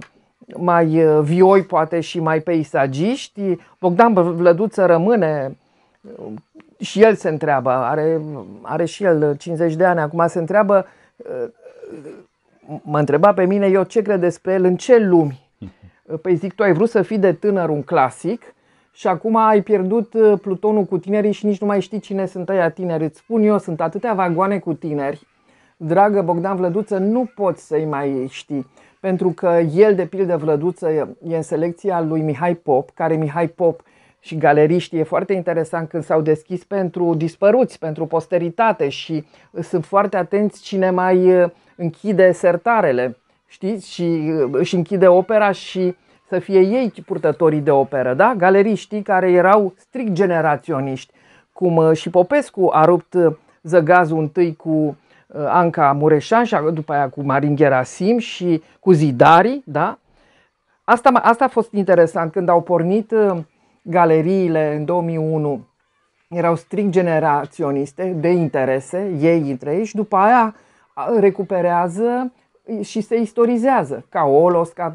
mai uh, vioi poate și mai peisagiști. Bogdan Vlăduță rămâne uh, și el se întreabă, are, are și el 50 de ani, acum se întreabă, mă întreba pe mine eu ce cred despre el, în ce lumi. [laughs] Păi zic, tu ai vrut să fii de tânăr un clasic, și acum ai pierdut uh, plutonul cu tinerii și nici nu mai știi cine sunt aia tineri. Îți spun eu, sunt atâtea vagoane cu tineri. Dragă Bogdan Vlăduță, nu poți să-i mai știi, pentru că el, de pildă, Vlăduță, e în selecția lui Mihai Pop, care Mihai Pop și galeriștii e foarte interesant când s-au deschis pentru dispăruți, pentru posteritate și uh, sunt foarte atenți cine mai uh, închide sertarele, știți, și își închide opera și să fie ei purtătorii de operă, da? galeriștii care erau strict generaționiști, cum uh, și Popescu a rupt uh, zăgazul întâi cu uh, Anca Mureșan și după aia cu Marin Gerasim și cu Zidari. Da? Asta, asta a fost interesant când au pornit galeriile în 2001 erau strict generaționiste de interese, ei între ei și după aia recuperează și se istorizează, ca Olos, ca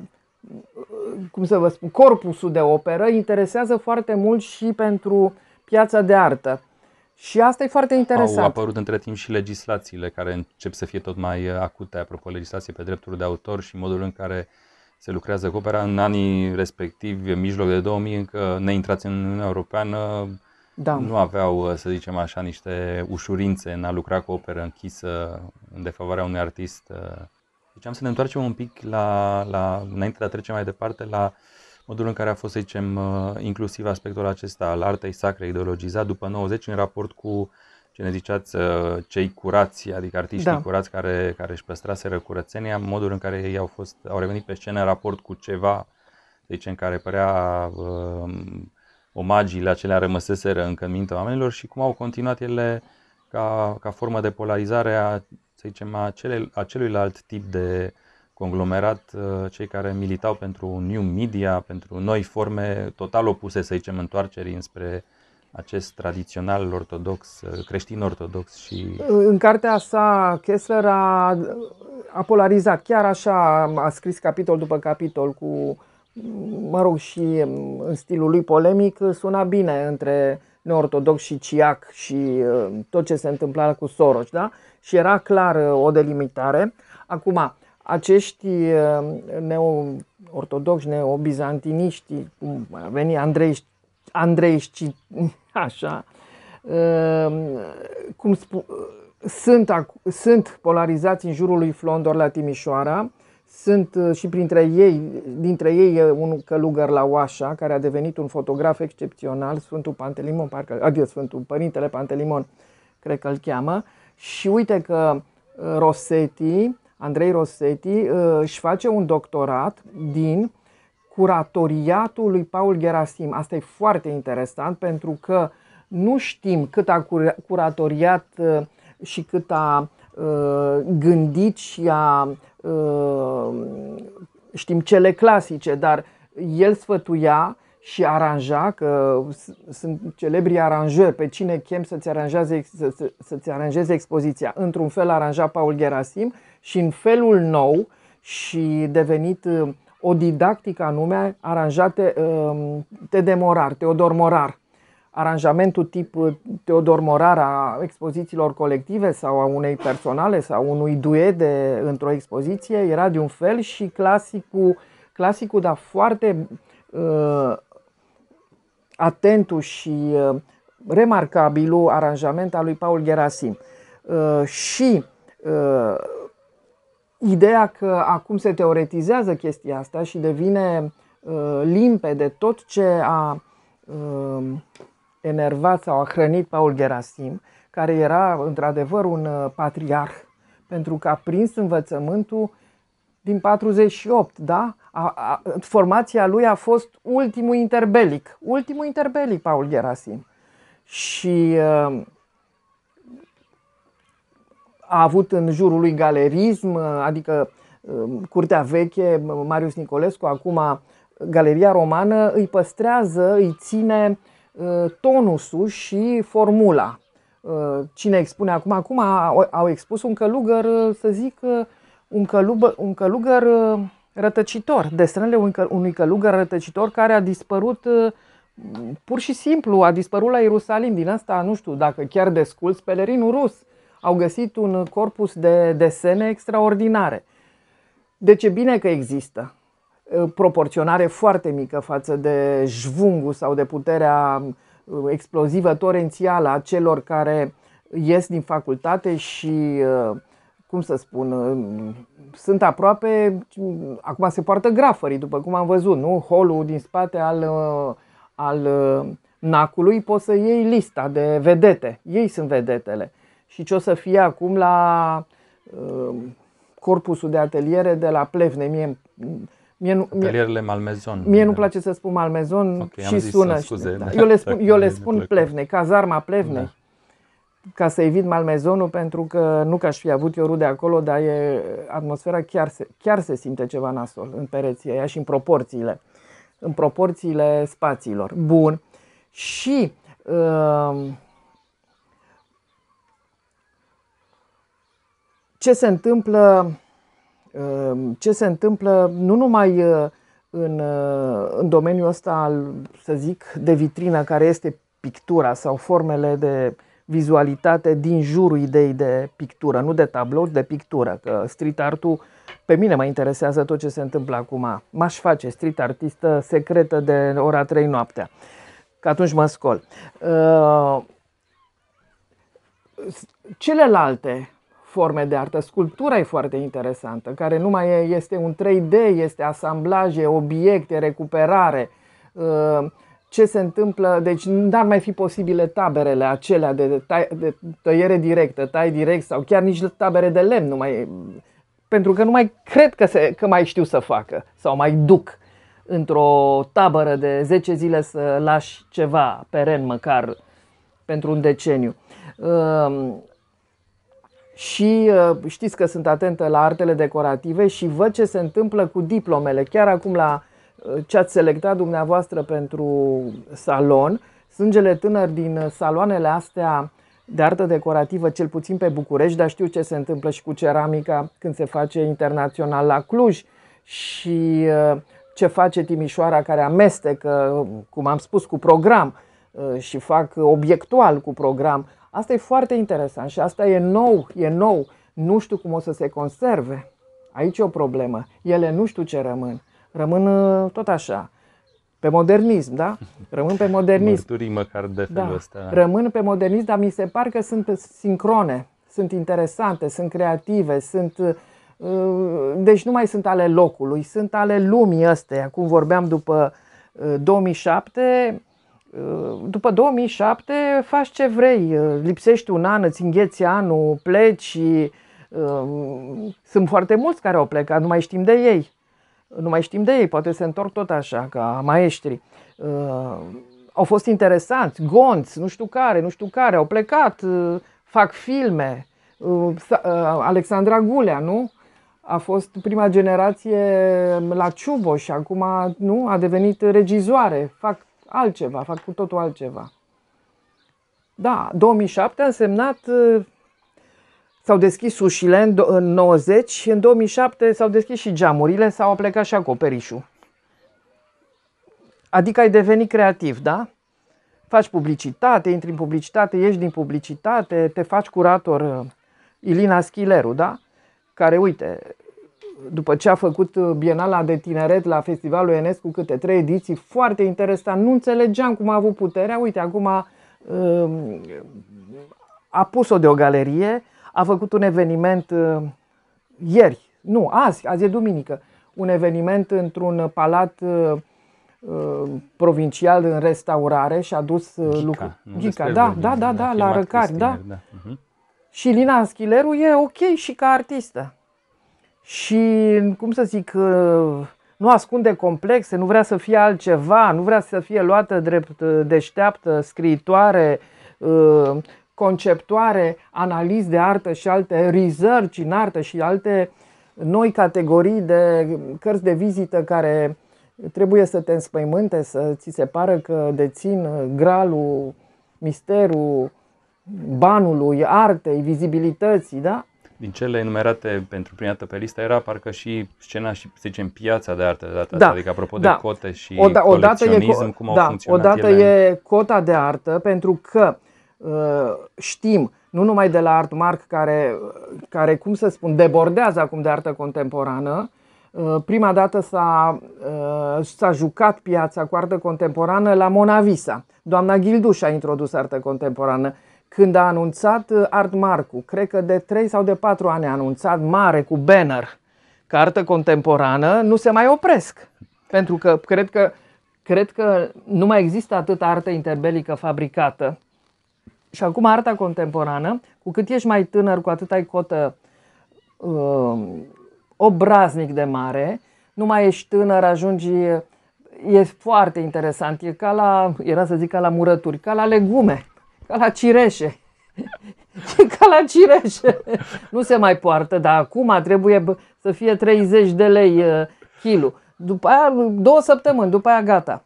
cum să vă spun, corpusul de operă interesează foarte mult și pentru piața de artă. Și asta e foarte interesant. Au apărut între timp și legislațiile care încep să fie tot mai uh, acute, apropo legislație pe drepturi de autor și modul în care se lucrează cu opera. În anii respectivi, în mijloc de 2000, încă neintrați în Uniunea Europeană, da. nu aveau, uh, să zicem așa, niște ușurințe în a lucra cu operă închisă în defavoarea unui artist uh, deci am să ne întoarcem un pic la, la, înainte de a trece mai departe, la modul în care a fost, să zicem, uh, inclusiv aspectul acesta al artei sacre ideologizat după 90 în raport cu ce ne ziceați, uh, cei curați, adică artiștii da. curați care, care își păstraseră curățenia, modul în care ei au, fost, au revenit pe scenă în raport cu ceva, deci în care părea omagii, uh, omagiile acelea rămăseseră încă în mintea oamenilor și cum au continuat ele ca, ca formă de polarizare a să zicem, a, cele, acelui alt tip de conglomerat, uh, cei care militau pentru new media, pentru noi forme total opuse, să zicem, întoarcerii înspre acest tradițional ortodox, uh, creștin ortodox și... În cartea sa, Kessler a, a polarizat, chiar așa a scris capitol după capitol cu, mă rog, și um, în stilul lui polemic, suna bine între neortodox și ciac și uh, tot ce se întâmpla cu Soros, da? Și era clar uh, o delimitare. Acum, acești uh, neortodoxi, neobizantiniști, cum a venit Andrei, Andrei [laughs] așa, cum spun, sunt, sunt polarizați în jurul lui Flondor la Timișoara, sunt uh, și printre ei, dintre ei e un călugăr la Oașa, care a devenit un fotograf excepțional, Sfântul Pantelimon, parcă, adică Sfântul Părintele Pantelimon, cred că îl cheamă. Și uite că uh, Rosetti, Andrei Rosetti, uh, își face un doctorat din curatoriatul lui Paul Gerasim. Asta e foarte interesant pentru că nu știm cât a curatoriat și cât a Uh, gândit și a, uh, știm, cele clasice, dar el sfătuia și aranja, că sunt celebri aranjări, pe cine chem să-ți, aranjeze, să, să-ți aranjeze expoziția. Într-un fel aranja Paul Gerasim și în felul nou și devenit uh, o didactică anume aranjate te Tedemorar, Teodor Morar aranjamentul tip uh, Teodor Morar a expozițiilor colective sau a unei personale sau unui duet de, într-o expoziție era de un fel și clasicul, clasicul dar foarte uh, atentul și uh, remarcabilul aranjament al lui Paul Gerasim. Uh, și uh, ideea că acum se teoretizează chestia asta și devine uh, limpede tot ce a uh, enervat sau a hrănit Paul Gerasim, care era într-adevăr un uh, patriarh, pentru că a prins învățământul din 48, da? A, a, formația lui a fost ultimul interbelic, ultimul interbelic Paul Gerasim. Și uh, a avut în jurul lui galerism, uh, adică Curtea Veche, Marius Nicolescu, acum Galeria Romană, îi păstrează, îi ține uh, Uh, tonusul și formula. Uh, cine expune acum? Acum au expus un călugăr, uh, să zic, un, călubă, un călugăr rătăcitor, desenele unui călugăr rătăcitor care a dispărut pur și simplu, a dispărut la Ierusalim din asta, nu știu dacă chiar desculț, pelerinul rus. Au găsit un corpus de desene extraordinare. Deci e bine că există proporționare foarte mică față de jvungul sau de puterea explozivă torențială a celor care ies din facultate și, cum să spun, sunt aproape, acum se poartă grafării, după cum am văzut, nu? Holul din spate al, al nacului poți să iei lista de vedete. Ei sunt vedetele. Și ce o să fie acum la uh, corpusul de ateliere de la Plevne? Mie Mie nu, Atelierele Malmezon. Mie nu place să spun Malmezon okay, și zis, sună. Scuze, da. Eu le spun, eu le [laughs] spun plevne, cazarma plevne. Da. Ca să evit Malmezonul, pentru că nu că aș fi avut eu rude acolo, dar e, atmosfera chiar se, chiar se simte ceva nasol în pereții aia și în proporțiile. În proporțiile spațiilor. Bun. Și uh, ce se întâmplă Ehm, ce se întâmplă nu numai uh, în, uh, în domeniul ăsta al, să zic, de vitrină care este pictura sau formele de vizualitate din jurul idei de pictură, nu de tablou, de pictură, că street art-ul pe mine mă interesează tot ce se întâmplă acum. M-aș face street artistă secretă de ora 3 noaptea, că atunci mă scol. Ehm, celelalte forme de artă. Sculptura e foarte interesantă, care nu mai este un 3D, este asamblaje, obiecte, recuperare. Uh, ce se întâmplă? Deci n-ar mai fi posibile taberele acelea de, tai, de tăiere directă, tai direct sau chiar nici tabere de lemn nu mai pentru că nu mai cred că, se, că mai știu să facă sau mai duc într-o tabără de 10 zile să lași ceva pe ren măcar pentru un deceniu. Uh, și uh, știți că sunt atentă la artele decorative și văd ce se întâmplă cu diplomele. Chiar acum la uh, ce ați selectat dumneavoastră pentru salon, sângele tânăr din uh, saloanele astea de artă decorativă, cel puțin pe București, dar știu ce se întâmplă și cu ceramica când se face internațional la Cluj și ce face Timișoara care amestecă, cum am spus, cu program și fac obiectual cu program. Asta e foarte interesant și asta e nou, e nou. Nu știu cum o să se conserve. Aici e o problemă. Ele nu știu ce rămân. Rămân uh, tot așa. Pe modernism, da? Rămân pe modernism. Mărturii măcar de felul da. ăsta. Rămân pe modernism, dar mi se par că sunt sincrone, sunt interesante, sunt creative, sunt uh, deci nu mai sunt ale locului, sunt ale lumii astea. Cum vorbeam după 2007, uh, Uh, după 2007 faci ce vrei, uh, lipsești un an, îți îngheți anul, pleci. Uh, sunt foarte mulți care au plecat, nu mai știm de ei. Nu mai știm de ei, poate se întorc tot așa, ca maestri. Au fost interesanți, gonți, nu știu care, nu știu care, au plecat, fac filme. Alexandra Gulea, nu? a fost prima generație la și acum nu, a devenit regizoare, fac altceva, fac cu totul altceva. Da, 2007 a însemnat, uh, s-au deschis ușile în, în 90, în 2007 s-au deschis și geamurile, s-au plecat și acoperișul. Adică ai devenit creativ, da? Faci publicitate, intri în publicitate, ieși din publicitate, te faci curator uh, Ilina Schileru, da? Care, uite, după ce a făcut Bienala de Tineret la Festivalul Enescu câte trei ediții foarte interesant, nu înțelegeam cum a avut puterea. Uite, acum a, a pus-o de o galerie, a făcut un eveniment ieri, nu, azi, azi e duminică, un eveniment într-un palat provincial în restaurare și a dus lucru. Ghica, da, da, da, da, la Răcari, da. Și Lina Schileru e ok și ca artistă și, cum să zic, uh, nu ascunde complexe, nu vrea să fie altceva, nu vrea să fie luată drept uh, deșteaptă, scriitoare, uh, conceptoare, analiz de artă și alte research în artă și alte noi categorii de cărți de vizită care trebuie să te înspăimânte, să ți se pară că dețin gralul, misterul banului, artei, vizibilității, da? din cele enumerate pentru prima dată pe listă era parcă și scena și, să zicem, piața de artă de data da, asta. Adică, apropo da. de cote și o, da, odată colecționism, e, cum da, au funcționat Odată ele. e cota de artă, pentru că uh, știm, nu numai de la Artmark, care, care, cum să spun, debordează acum de artă contemporană, uh, Prima dată s-a, uh, s-a jucat piața cu artă contemporană la Monavisa. Doamna Ghilduș a introdus artă contemporană când a anunțat uh, Art Marcu, cred că de 3 sau de 4 ani a anunțat mare cu banner că artă contemporană, nu se mai opresc. Pentru că cred că, cred că nu mai există atâta artă interbelică fabricată. Și acum arta contemporană, cu cât ești mai tânăr, cu atât ai cotă uh, obraznic de mare, nu mai ești tânăr, ajungi e foarte interesant. E ca la, era să zic ca la murături, ca la legume ca la cireșe. E [laughs] ca la cireșe. Nu se mai poartă, dar acum trebuie să fie 30 de lei uh, kilo. După aia, două săptămâni, după aia gata.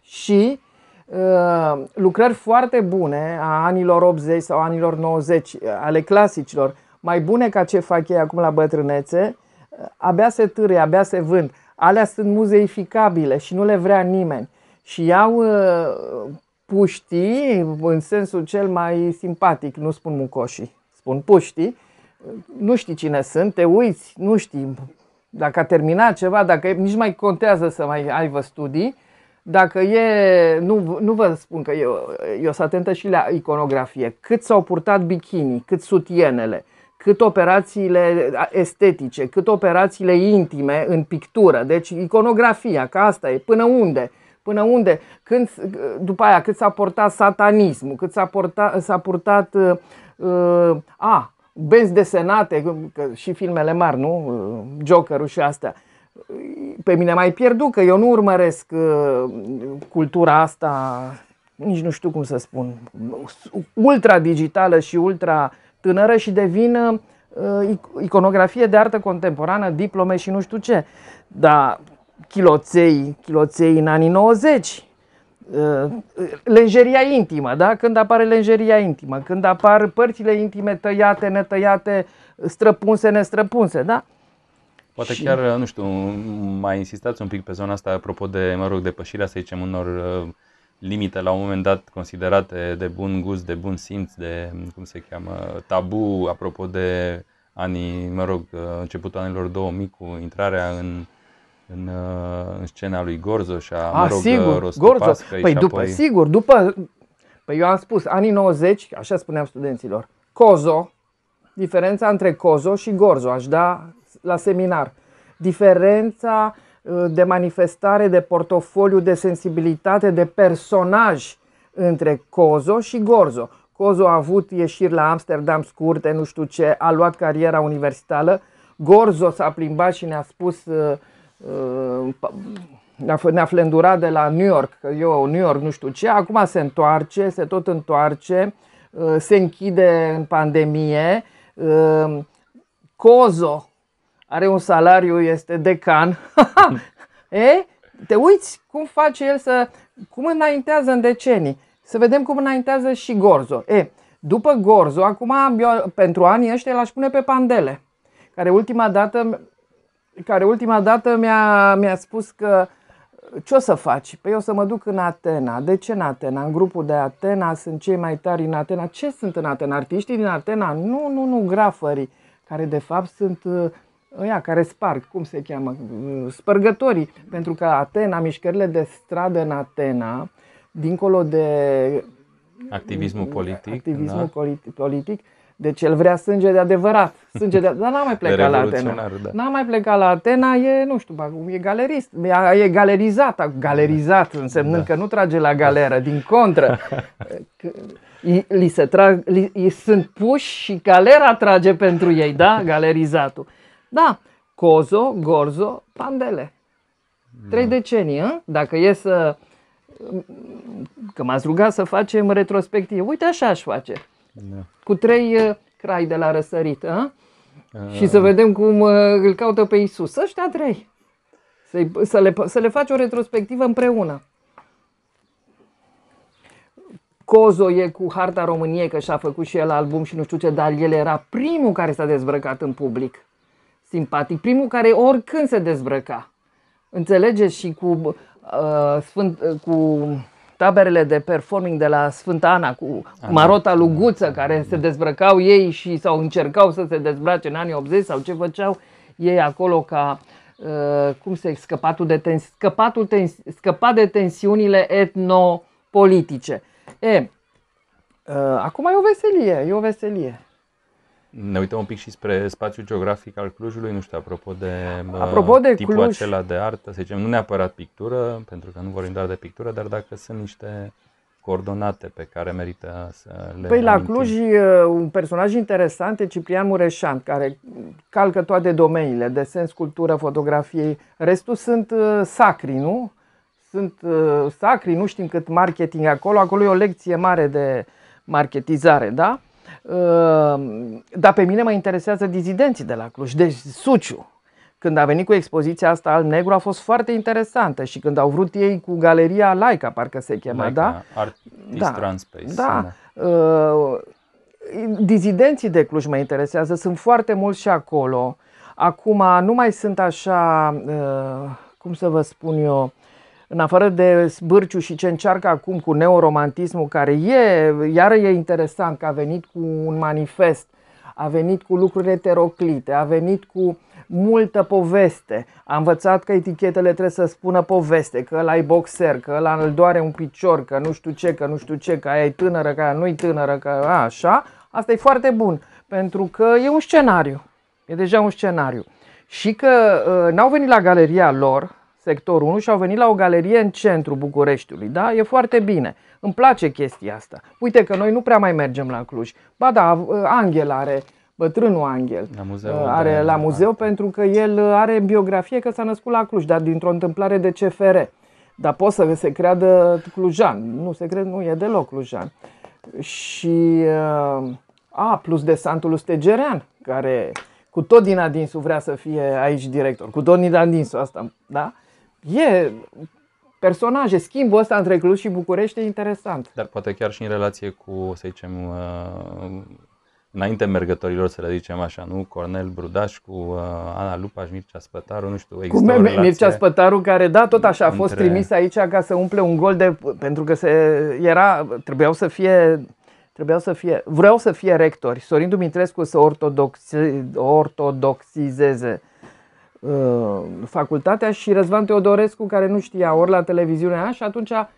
Și uh, lucrări foarte bune a anilor 80 sau anilor 90, uh, ale clasicilor, mai bune ca ce fac ei acum la bătrânețe, abia se târâie, abia se vând. Alea sunt muzeificabile și nu le vrea nimeni. Și iau puștii, în sensul cel mai simpatic, nu spun mucoșii, spun puștii, nu știi cine sunt, te uiți, nu știi dacă a terminat ceva, dacă nici mai contează să mai aibă studii, dacă e, nu, nu vă spun că eu, eu sunt atentă și la iconografie, cât s-au purtat bikini, cât sutienele, cât operațiile estetice, cât operațiile intime în pictură, deci iconografia, că asta e, până unde, Până unde? Când, după aia, cât s-a portat satanismul, cât s-a, portat, s-a purtat uh, uh, a, benzi desenate, că și filmele mari, nu? Uh, Jokerul și astea. Pe mine mai pierdut, că eu nu urmăresc uh, cultura asta, nici nu știu cum să spun, ultra digitală și ultra tânără și devin uh, iconografie de artă contemporană, diplome și nu știu ce. Dar chiloței, chiloței în anii 90, uh, lenjeria intimă, da? când apare lenjeria intimă, când apar părțile intime tăiate, netăiate, străpunse, nestrăpunse. Da? Poate și... chiar, nu știu, mai insistați un pic pe zona asta apropo de, mă rog, depășirea, să zicem, unor uh, limite la un moment dat considerate de bun gust, de bun simț, de, cum se cheamă, tabu, apropo de anii, mă rog, uh, începutul anilor 2000 cu intrarea în în, uh, în scena lui Gorzo și a, a mă ah, rog, sigur, uh, Gorzo. Păi după, apoi... sigur, după, păi eu am spus, anii 90, așa spuneam studenților, Cozo, diferența între Cozo și Gorzo, aș da la seminar, diferența uh, de manifestare, de portofoliu, de sensibilitate, de personaj între Cozo și Gorzo. Cozo a avut ieșiri la Amsterdam scurte, nu știu ce, a luat cariera universitară, Gorzo s-a plimbat și ne-a spus uh, ne-a flendurat de la New York, că eu New York nu știu ce, acum se întoarce, se tot întoarce, uh, se închide în pandemie. Uh, Cozo are un salariu, este decan. [laughs] e? Te uiți cum face el să, cum înaintează în decenii. Să vedem cum înaintează și Gorzo. E, după Gorzo, acum eu, pentru anii ăștia l-aș pune pe Pandele, care ultima dată care ultima dată mi-a, mi-a spus că ce o să faci? Păi eu o să mă duc în Atena. De ce în Atena? În grupul de Atena sunt cei mai tari în Atena. Ce sunt în Atena? Artiștii din Atena? Nu, nu, nu, grafării, care de fapt sunt uh, ăia care sparg, cum se cheamă, uh, spărgătorii. Pentru că Atena, mișcările de stradă în Atena, dincolo de activismul politic, activismul da. politic deci el vrea sânge de adevărat, sânge de dar n-a mai [laughs] plecat la Atena. Da. N-a mai plecat la Atena, e, nu știu, e galerist, e galerizat, galerizat da. însemnând da. că nu trage la galeră, din contră. [laughs] li se trag, li, ei sunt puși și galera trage pentru ei, da, galerizatul. Da, Cozo, Gorzo, Pandele. Trei da. decenii, a? Hm? dacă e să... Că m-ați rugat să facem retrospectivă. Uite așa aș face da. Cu trei uh, crai de la răsărit. Uh? A? Ah. Și să vedem cum uh, îl caută pe Isus. Ăștia trei. să să, le, să le faci o retrospectivă împreună. Cozo e cu harta României că și-a făcut și el album și nu știu ce, dar el era primul care s-a dezbrăcat în public. Simpatic, primul care oricând se dezbrăca. Înțelegeți? Și cu uh, Sfânt, uh, cu taberele de performing de la Sfânta Ana cu Marota Luguță care se dezbrăcau ei și sau încercau să se dezbrace în anii 80 sau ce făceau ei acolo ca uh, cum se scăpatul de tens- scăpatul tens- scăpat de tensiunile etnopolitice. E, uh, acum e o veselie, e o veselie ne uităm un pic și spre spațiul geografic al Clujului, nu știu, apropo de, uh, apropo de tipul Cluj. acela de artă, să zicem, nu neapărat pictură, pentru că nu vorbim doar de pictură, dar dacă sunt niște coordonate pe care merită să le Păi amintim. la Cluj uh, un personaj interesant e Ciprian Mureșan, care calcă toate domeniile, desen, sculptură, fotografie. Restul sunt uh, sacri, nu? Sunt sacri, nu știm cât marketing acolo. Acolo e o lecție mare de marketizare, da? Ehm, dar pe mine mă interesează dizidenții de la Cluj, deci Suciu. Când a venit cu expoziția asta al negru a fost foarte interesantă și când au vrut ei cu galeria Laica, parcă se chema, Laica, da? Artist da, Transpace. Da. Uh, dizidenții de Cluj mă interesează, sunt foarte mulți și acolo. Acum nu mai sunt așa, ehm, cum să vă spun eu, în afară de Bârciu și ce încearcă acum cu neoromantismul, care e, iară e interesant că a venit cu un manifest, a venit cu lucruri heteroclite, a venit cu multă poveste. A învățat că etichetele trebuie să spună poveste, că ăla e boxer, că ăla îl doare un picior, că nu știu ce, că nu știu ce, că aia e tânără, că aia nu e tânără, că a, așa. Asta e foarte bun, pentru că e un scenariu. E deja un scenariu. Și că uh, n-au venit la galeria lor, sectorul 1 și au venit la o galerie în centru Bucureștiului. Da, e foarte bine. Îmi place chestia asta. Uite că noi nu prea mai mergem la Cluj. Ba da, Angel are bătrânul Angel la muzeu, uh, da, are la muzeu la... pentru că el uh, are biografie că s-a născut la Cluj, dar dintr-o întâmplare de CFR. Dar pot să se creadă clujan. Nu se cred, nu e deloc clujan. Și uh, a, plus de Santul Stegerean, care cu tot din adinsul vrea să fie aici director, cu tot din adinsul asta, da? e personaje, schimbul ăsta între Cluj și București e interesant. Dar poate chiar și în relație cu, să zicem, uh, înainte mergătorilor, să le zicem așa, nu? Cornel Brudaș cu uh, Ana Lupaș, Mircea Spătaru, nu știu, există cu Mircea Spătaru, care, da, tot așa a fost între... trimis aici ca să umple un gol de... pentru că se era, trebuiau să fie Trebuiau să fie, vreau să fie rectori. Sorin Dumitrescu să ortodoxi, ortodoxizeze uh, Uh, facultatea și Răzvan Teodorescu, care nu știa ori la televiziune aia și atunci a,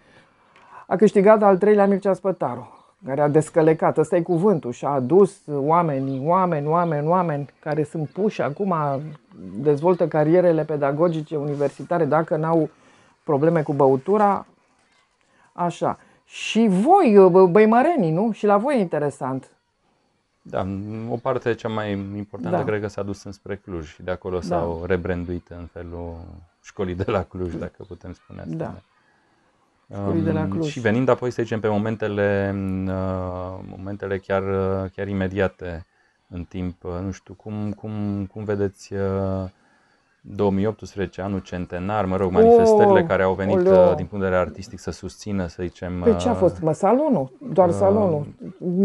a câștigat al treilea Mircea Spătaru, care a descălecat, ăsta e cuvântul, și a adus oameni, oameni, oameni, oameni care sunt puși acum, dezvoltă carierele pedagogice universitare dacă n-au probleme cu băutura, așa. Și voi, băimărenii, nu? Și la voi e interesant da, o parte cea mai importantă da. cred că s-a dus înspre Cluj și de acolo da. s-au rebranduit în felul școlii de la Cluj, da. dacă putem spune asta. Da. um, de la Cluj. Și venind apoi, să zicem, pe momentele, uh, momentele chiar, uh, chiar imediate în timp, uh, nu știu, cum, cum, cum vedeți uh, 2018, anul centenar, mă rog, manifestările o, oh, care au venit o, uh, din punct de vedere artistic să susțină, să zicem... Pe păi ce a uh, fost? Mă, salonul, doar uh, salonul,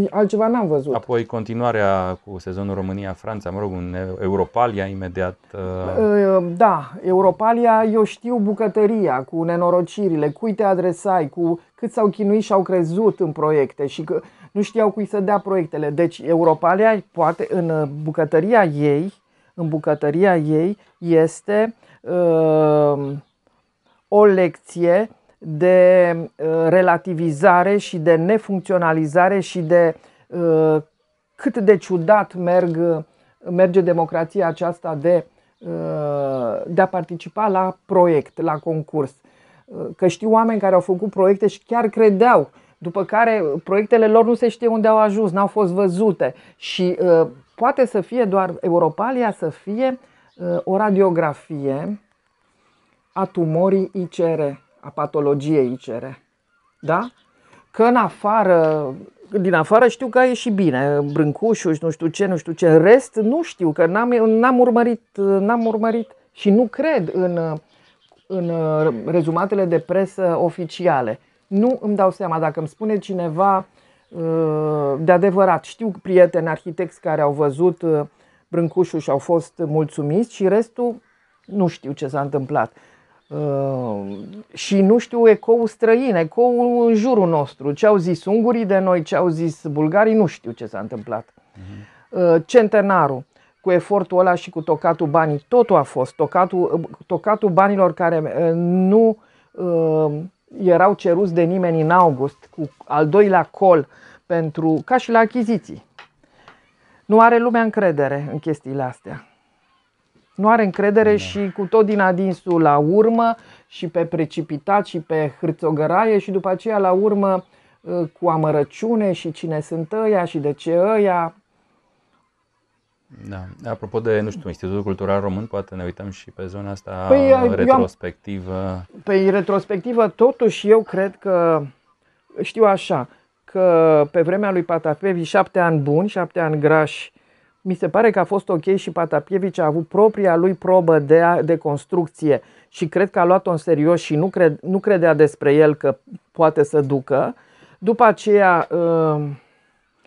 altceva n-am văzut. Apoi continuarea cu sezonul România-Franța, mă rog, un Europalia imediat... Uh, uh... Da, Europalia, eu știu bucătăria cu nenorocirile, cui te adresai, cu cât s-au chinuit și au crezut în proiecte și că nu știau cui să dea proiectele. Deci Europalia, poate, în bucătăria ei, în bucătăria ei este uh, o lecție de uh, relativizare și de nefuncționalizare și de uh, cât de ciudat merg, merge democrația aceasta de, uh, de a participa la proiect, la concurs. Uh, că știu oameni care au făcut proiecte și chiar credeau după care proiectele lor nu se știe unde au ajuns, n-au fost văzute și uh, Poate să fie doar Europalia, să fie uh, o radiografie a tumorii ICR, a patologiei ICR. Da? Că în afară, din afară știu că e și bine, și nu știu ce, nu știu ce. În rest nu știu, că n-am, n-am, urmărit, n-am urmărit și nu cred în, în uh, rezumatele de presă oficiale. Nu îmi dau seama dacă îmi spune cineva uh, Uh, de adevărat, știu prieteni arhitecți care au văzut uh, Brâncușul și au fost mulțumiți și restul nu știu ce s-a întâmplat. Uh, și nu știu ecoul străin, ecoul în jurul nostru. Ce au zis ungurii de noi, ce au zis bulgarii, nu știu ce s-a întâmplat. Mhm. Centenarul cu efortul ăla și cu tocatul banii, totul a fost. Tocatul, tocatul banilor care nu erau ceruți de nimeni în august cu al doilea col pentru, ca și la achiziții. Nu are lumea încredere în chestiile astea. Nu are încredere da. și cu tot din adinsul la urmă și pe precipitat și pe hârțogăraie și după aceea la urmă uh, cu amărăciune și cine sunt ăia și de ce ăia. Da. Apropo de, nu știu, Institutul Cultural Român, poate ne uităm și pe zona asta păi, retrospectivă. Am, păi, pe retrospectivă, totuși, eu cred că, știu așa, că pe vremea lui Patapievi, șapte ani buni, șapte ani grași, mi se pare că a fost ok și Patapievici a avut propria lui probă de, a, de construcție și cred că a luat-o în serios și nu, cred, nu credea despre el că poate să ducă. După aceea, uh,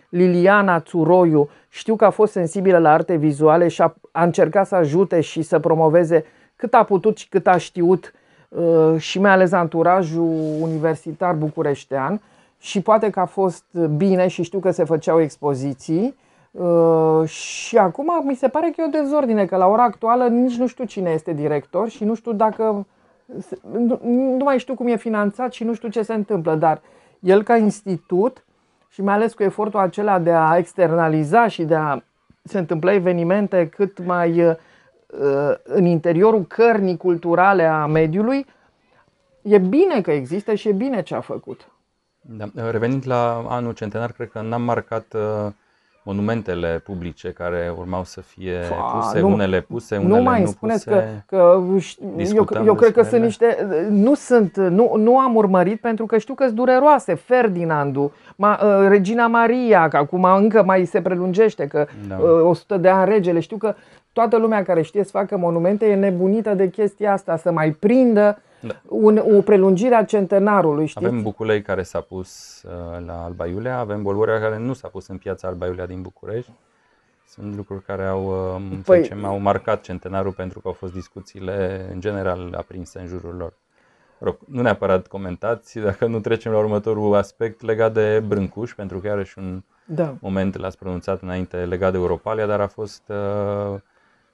Liliana Țuroiu, știu că a fost sensibilă la arte vizuale și a, a încercat să ajute și să promoveze cât a putut și cât a știut uh, și mai ales anturajul universitar bucureștean și poate că a fost bine și știu că se făceau expoziții uh, și acum mi se pare că e o dezordine, că la ora actuală nici nu știu cine este director și nu știu dacă nu mai știu cum e finanțat și nu știu ce se întâmplă, dar el ca institut și mai ales cu efortul acela de a externaliza și de a se întâmpla evenimente cât mai uh, în interiorul cărnii culturale a mediului, e bine că există și e bine ce a făcut. Da. Revenind la anul centenar, cred că n-am marcat uh, monumentele publice care urmau să fie puse, nu, unele puse, unele nu mai nu spuneți puse. Că, că eu, eu cred că sunt niște, nu sunt, nu, nu am urmărit pentru că știu că sunt dureroase. Ferdinandu, ma, uh, Regina Maria, că acum încă mai se prelungește, că da. 100 uh, de ani regele, știu că toată lumea care știe să facă monumente e nebunită de chestia asta, să mai prindă da. Un, o prelungire a centenarului, știți? Avem Buculei care s-a pus uh, la Alba Iulia, avem Bolborea care nu s-a pus în piața Alba Iulia din București. Sunt lucruri care au, um, păi, zicem, au marcat centenarul pentru că au fost discuțiile în general aprinse în jurul lor. Rog, nu neapărat comentați, dacă nu trecem la următorul aspect legat de Brâncuș, pentru că are și un da. moment l-ați pronunțat înainte legat de Europalia, dar a fost uh,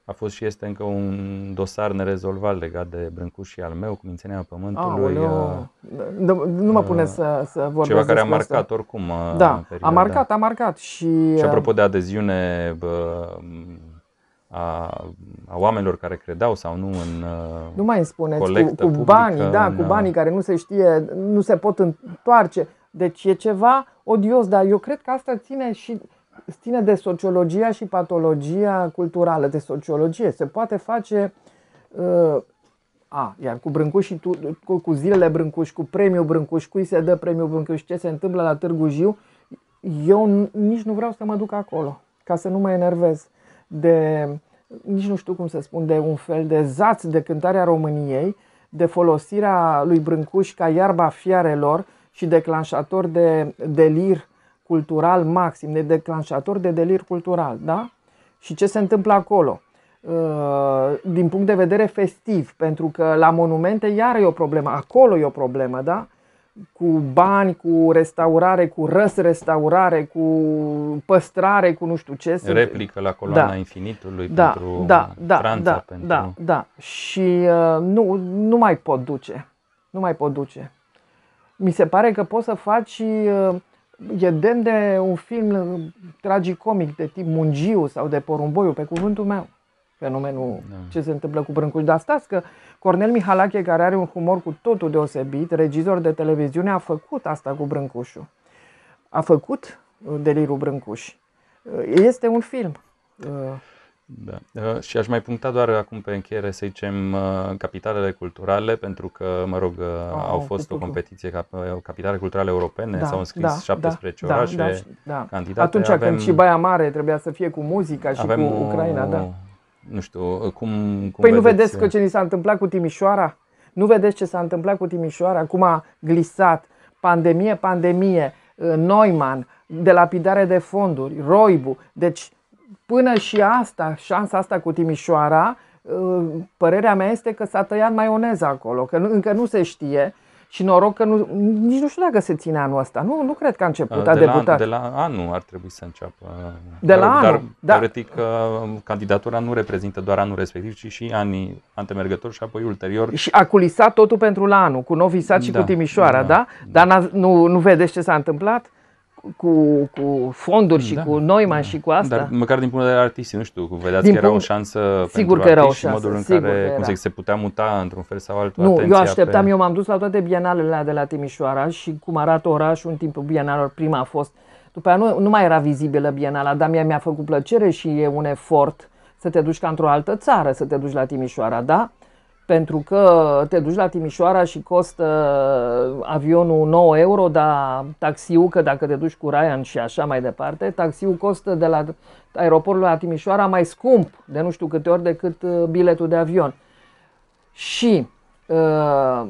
a fost și este încă un dosar nerezolvat legat de Brâncuș și al meu cu mințenia pământului. Aoleu. a, uh, nu mă uh, pune să, să vorbesc Ceva care a marcat asta. oricum uh, Da, perioada. a marcat, a marcat. Și, și apropo de adeziune uh, a, a oamenilor care credeau sau nu în Nu mai îmi spuneți, cu, cu banii, da, în, cu banii care nu se știe, nu se pot întoarce. Deci e ceva odios, dar eu cred că asta ține și ține de sociologia și patologia culturală, de sociologie. Se poate face uh, a, iar cu Brâncuș și tu, cu, cu zilele Brâncuș, cu premiul Brâncuș, cui se dă premiul Brâncuș, ce se întâmplă la Târgu Jiu, eu nici nu vreau să mă duc acolo, ca să nu mă enervez de, nici nu știu cum să spun, de un fel de zaț de cântarea României, de folosirea lui Brâncuș ca iarba fiarelor și declanșator de delir cultural maxim, de declanșator de delir cultural, da? Și ce se întâmplă acolo? Uh, din punct de vedere festiv, pentru că la monumente iar e o problemă, acolo e o problemă, da? Cu bani, cu restaurare, cu răs-restaurare, cu păstrare, cu nu știu ce. Replică la coloana da. infinitului da, pentru da, da, Franța. Da, pentru... da, da. Și uh, nu, nu mai pot duce. Nu mai pot duce mi se pare că poți să faci uh, e demn de un film tragicomic de tip Mungiu sau de Porumboiu, pe cuvântul meu, fenomenul da. ce se întâmplă cu Brâncuș. Dar stați că Cornel Mihalache, care are un humor cu totul deosebit, regizor de televiziune, a făcut asta cu Brâncușul. A făcut Delirul Brâncuș. Este un film. Da. Da. Uh, și aș mai puncta doar acum pe încheiere, să zicem, uh, capitalele culturale, pentru că, mă rog, A, uh, oh, au fost o competiție capitale culturale europene, da, s-au înscris da, 17 da, da, da, orașe, da, da. candidat. Atunci avem, când și Baia Mare trebuia să fie cu muzica și avem cu Ucraina, o, da. Nu știu, cum, cum Păi vedeți? nu vedeți că ce ni s-a întâmplat cu Timișoara? Nu vedeți ce s-a întâmplat cu Timișoara? Cum a glisat pandemie, pandemie, Neumann, lapidare de fonduri, Roibu. Deci până și asta, șansa asta cu Timișoara, uh, părerea mea este că s-a tăiat maioneza acolo, că încă nu se știe. Și noroc că nu, nici nu știu dacă se ține anul ăsta. Nu, nu cred că a început, uh, de a debutat. La, de la anul ar trebui să înceapă. De la anul, dar, da. Teoretic, uh, candidatura nu reprezintă doar anul respectiv, ci și anii antemergători și apoi ulterior. Și a culisat totul pentru la anul, cu Novi Sad și da, cu Timișoara, da? da? da. Dar nu, nu vedeți ce s-a întâmplat? cu, cu fonduri și da, cu Neumann da. și cu asta. Dar măcar din punct de vedere artistic, nu știu, vedeați din că era o șansă sigur pentru că era o șansă, modul în care cum zic, se putea muta într-un fel sau altul Nu, eu așteptam, pe... eu m-am dus la toate bienalele de la Timișoara și cum arată orașul în timpul bienalelor, prima a fost, după aia nu, nu mai era vizibilă bienala, dar mie mi-a făcut plăcere și e un efort să te duci ca într-o altă țară, să te duci la Timișoara, da? pentru că te duci la Timișoara și costă uh, avionul 9 euro, dar taxiul, că dacă te duci cu Ryan și așa mai departe, taxiul costă de la aeroportul la Timișoara mai scump de nu știu câte ori decât uh, biletul de avion. Și uh,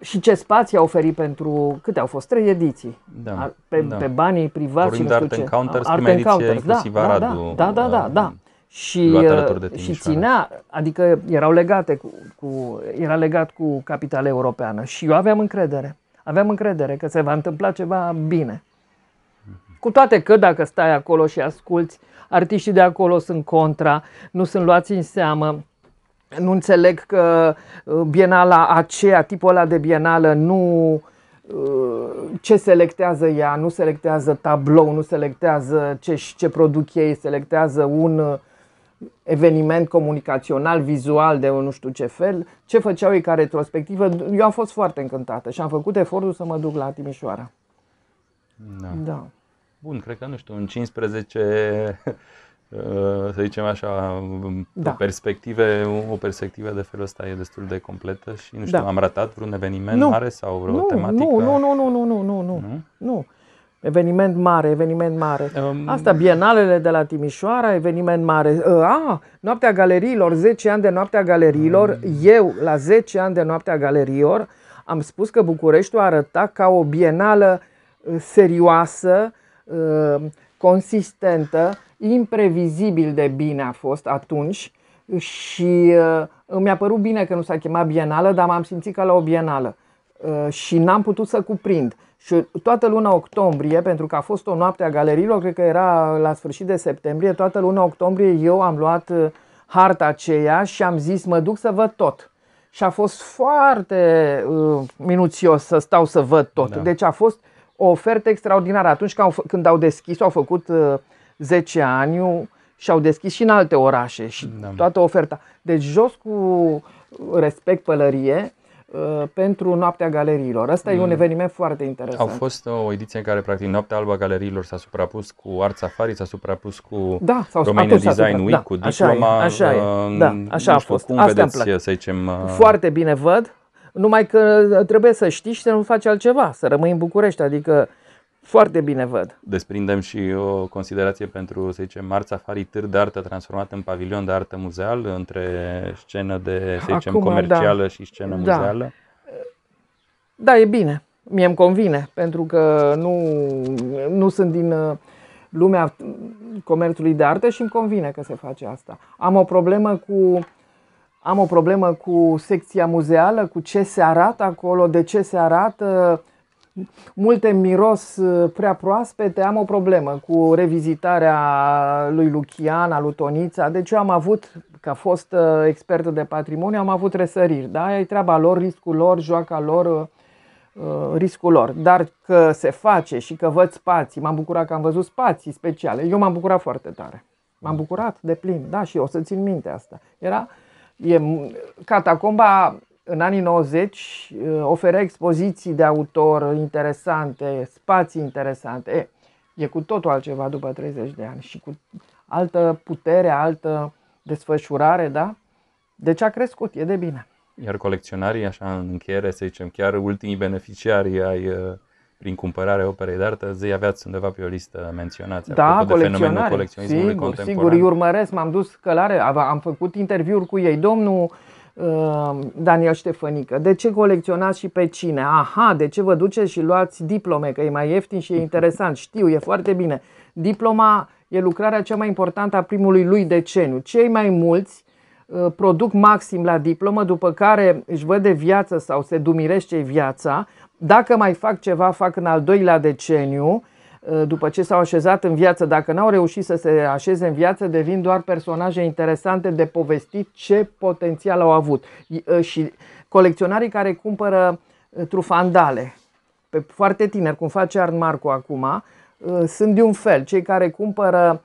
și ce spații a oferit pentru câte au fost trei ediții da, pe, da. pe banii privați și nu știu ce. Art Encounters, Art Encounters, da da da, da, da, da, da, da, da, și, uh, și ținea, adică erau legate cu, cu, era legat cu capitala europeană și eu aveam încredere. Aveam încredere că se va întâmpla ceva bine. Cu toate că dacă stai acolo și asculți, artiștii de acolo sunt contra, nu sunt luați în seamă, nu înțeleg că uh, bienala aceea, tipul ăla de bienală nu uh, ce selectează ea, nu selectează tablou, nu selectează ce, ce produc ei, selectează un eveniment comunicațional, vizual de nu știu ce fel, ce făceau ei ca retrospectivă. Eu am fost foarte încântată și am făcut efortul să mă duc la Timișoara. Da. da. Bun, cred că nu știu, în 15 [laughs] uh, să zicem așa, um, da. perspective, o perspectivă de felul ăsta e destul de completă și nu știu, da. am ratat vreun eveniment nu. mare sau vreo nu, tematică? Nu, nu, nu, nu, nu, nu, nu, nu, nu. Eveniment mare, eveniment mare. Um... Asta, bienalele de la Timișoara, eveniment mare. Ă, a, Noaptea Galeriilor, 10 ani de Noaptea Galeriilor. Um... Eu, la 10 ani de Noaptea Galeriilor, am spus că Bucureștiul arăta ca o bienală ă, serioasă, ă, consistentă, imprevizibil de bine a fost atunci și mi-a părut bine că nu s-a chemat bienală, dar m-am simțit ca la o bienală. Uh, și n-am putut să cuprind. Și toată luna octombrie, pentru că a fost o noapte a galeriilor, cred că era la sfârșit de septembrie, toată luna octombrie eu am luat uh, harta aceea și am zis mă duc să văd tot. Și a fost foarte uh, minuțios să stau să văd tot. Da. Deci a fost o ofertă extraordinară. Atunci când au deschis, au făcut uh, 10 ani și au deschis și în alte orașe și da. toată oferta. Deci jos cu respect pălărie, Uh, pentru Noaptea Galeriilor. Asta mm. e un mm. eveniment foarte interesant. Au fost o ediție în care, practic, Noaptea Alba Galeriilor s-a suprapus cu Art Safari, s-a suprapus cu da, s-au, Romania Design Week, da, cu diploma. Așa e, așa uh, e. Da, așa a fost. Cum Asta vedeți, să zicem... Uh, foarte bine văd, numai că trebuie să știi și să nu faci altceva, să rămâi în București. Adică foarte bine văd. Desprindem și o considerație pentru, să zicem, Marța Fari Târ de artă transformat în pavilion de artă muzeal, între scenă de, să zicem, Acum, da. comercială da. și scenă da. muzeală? Da, e bine. Mie îmi convine, pentru că nu, nu sunt din uh, lumea comerțului de artă și îmi convine că se face asta. Am o problemă cu am o problemă cu secția muzeală, cu ce se arată acolo, de ce se arată, uh, multe miros uh, prea proaspete, am o problemă cu revizitarea lui Lucian, a lui Tonița. Deci eu am avut, ca fost uh, expertă de patrimoniu, am avut resăriri. Da? E treaba lor, riscul lor, joaca lor, uh, riscul lor. Dar că se face și că văd spații, m-am bucurat că am văzut spații speciale. Eu m-am bucurat foarte tare. M-am bucurat de plin, da, și o să țin minte asta. Era, e, catacomba în anii 90 uh, oferea expoziții de autor interesante, spații interesante. E, e cu totul altceva după 30 de ani și cu altă putere, altă desfășurare, da? Deci a crescut, e de bine. Iar colecționarii, așa în încheiere, să zicem, chiar ultimii beneficiari ai uh, prin cumpărarea operei de artă, zei aveați undeva pe o listă menționați. Da, de fenomenul colecționismului sigur, contemporan. Sigur, îi urmăresc, m-am dus călare, am făcut interviuri cu ei. Domnul Ehm, Daniel Ștefănică. De ce colecționați și pe cine? Aha, de ce vă duceți și luați diplome, că e mai ieftin și e interesant. [laughs] Știu, e foarte bine. Diploma e lucrarea cea mai importantă a primului lui deceniu. Cei mai mulți eh, produc maxim la diplomă, după care își văd de viață sau se dumirește viața. Dacă mai fac ceva, fac în al doilea deceniu Eh, după ce s-au așezat în viață, dacă n-au reușit să se așeze în viață, devin doar personaje interesante de povestit ce potențial au avut. Eh, și colecționarii care cumpără eh, trufandale, pe foarte tineri, cum face Arn Marco acum, sunt de un fel. Cei care cumpără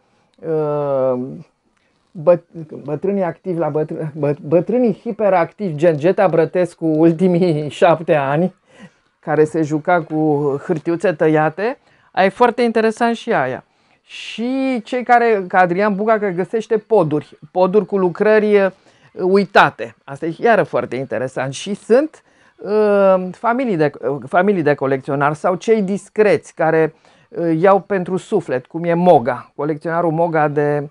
bătrânii activi la bătrânii, bătrânii hiperactivi, gen Geta Brătescu ultimii șapte ani, care se juca cu hârtiuțe tăiate, Aia e foarte interesant și aia. Și cei care, ca Adrian Buga, că găsește poduri, poduri cu lucrări uitate. Asta e iară foarte interesant. Și sunt uh, familii de, uh, familii de colecționari sau cei discreți care uh, iau pentru suflet, cum e Moga, colecționarul Moga de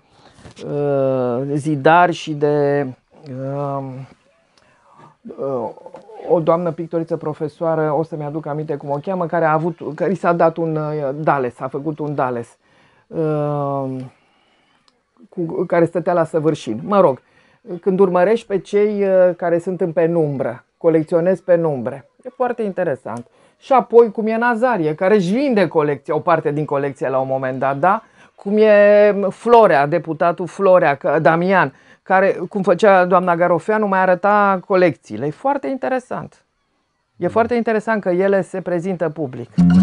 ă, zidari și de o doamnă pictoriță profesoară, o să-mi aduc aminte cum o cheamă, care a avut, care i s-a dat un uh, dales, a făcut un dales, uh, cu, care stătea la săvârșin. Mă rog, când urmărești pe cei uh, care sunt în penumbră, colecționezi penumbre. E foarte interesant. Și apoi cum e Nazarie, care își vinde colecția, o parte din colecție la un moment dat, da? Cum e Florea, deputatul Florea, Damian, care, cum făcea doamna Garofeanu, mai arăta colecțiile. E foarte interesant. E mm. foarte interesant că ele se prezintă public.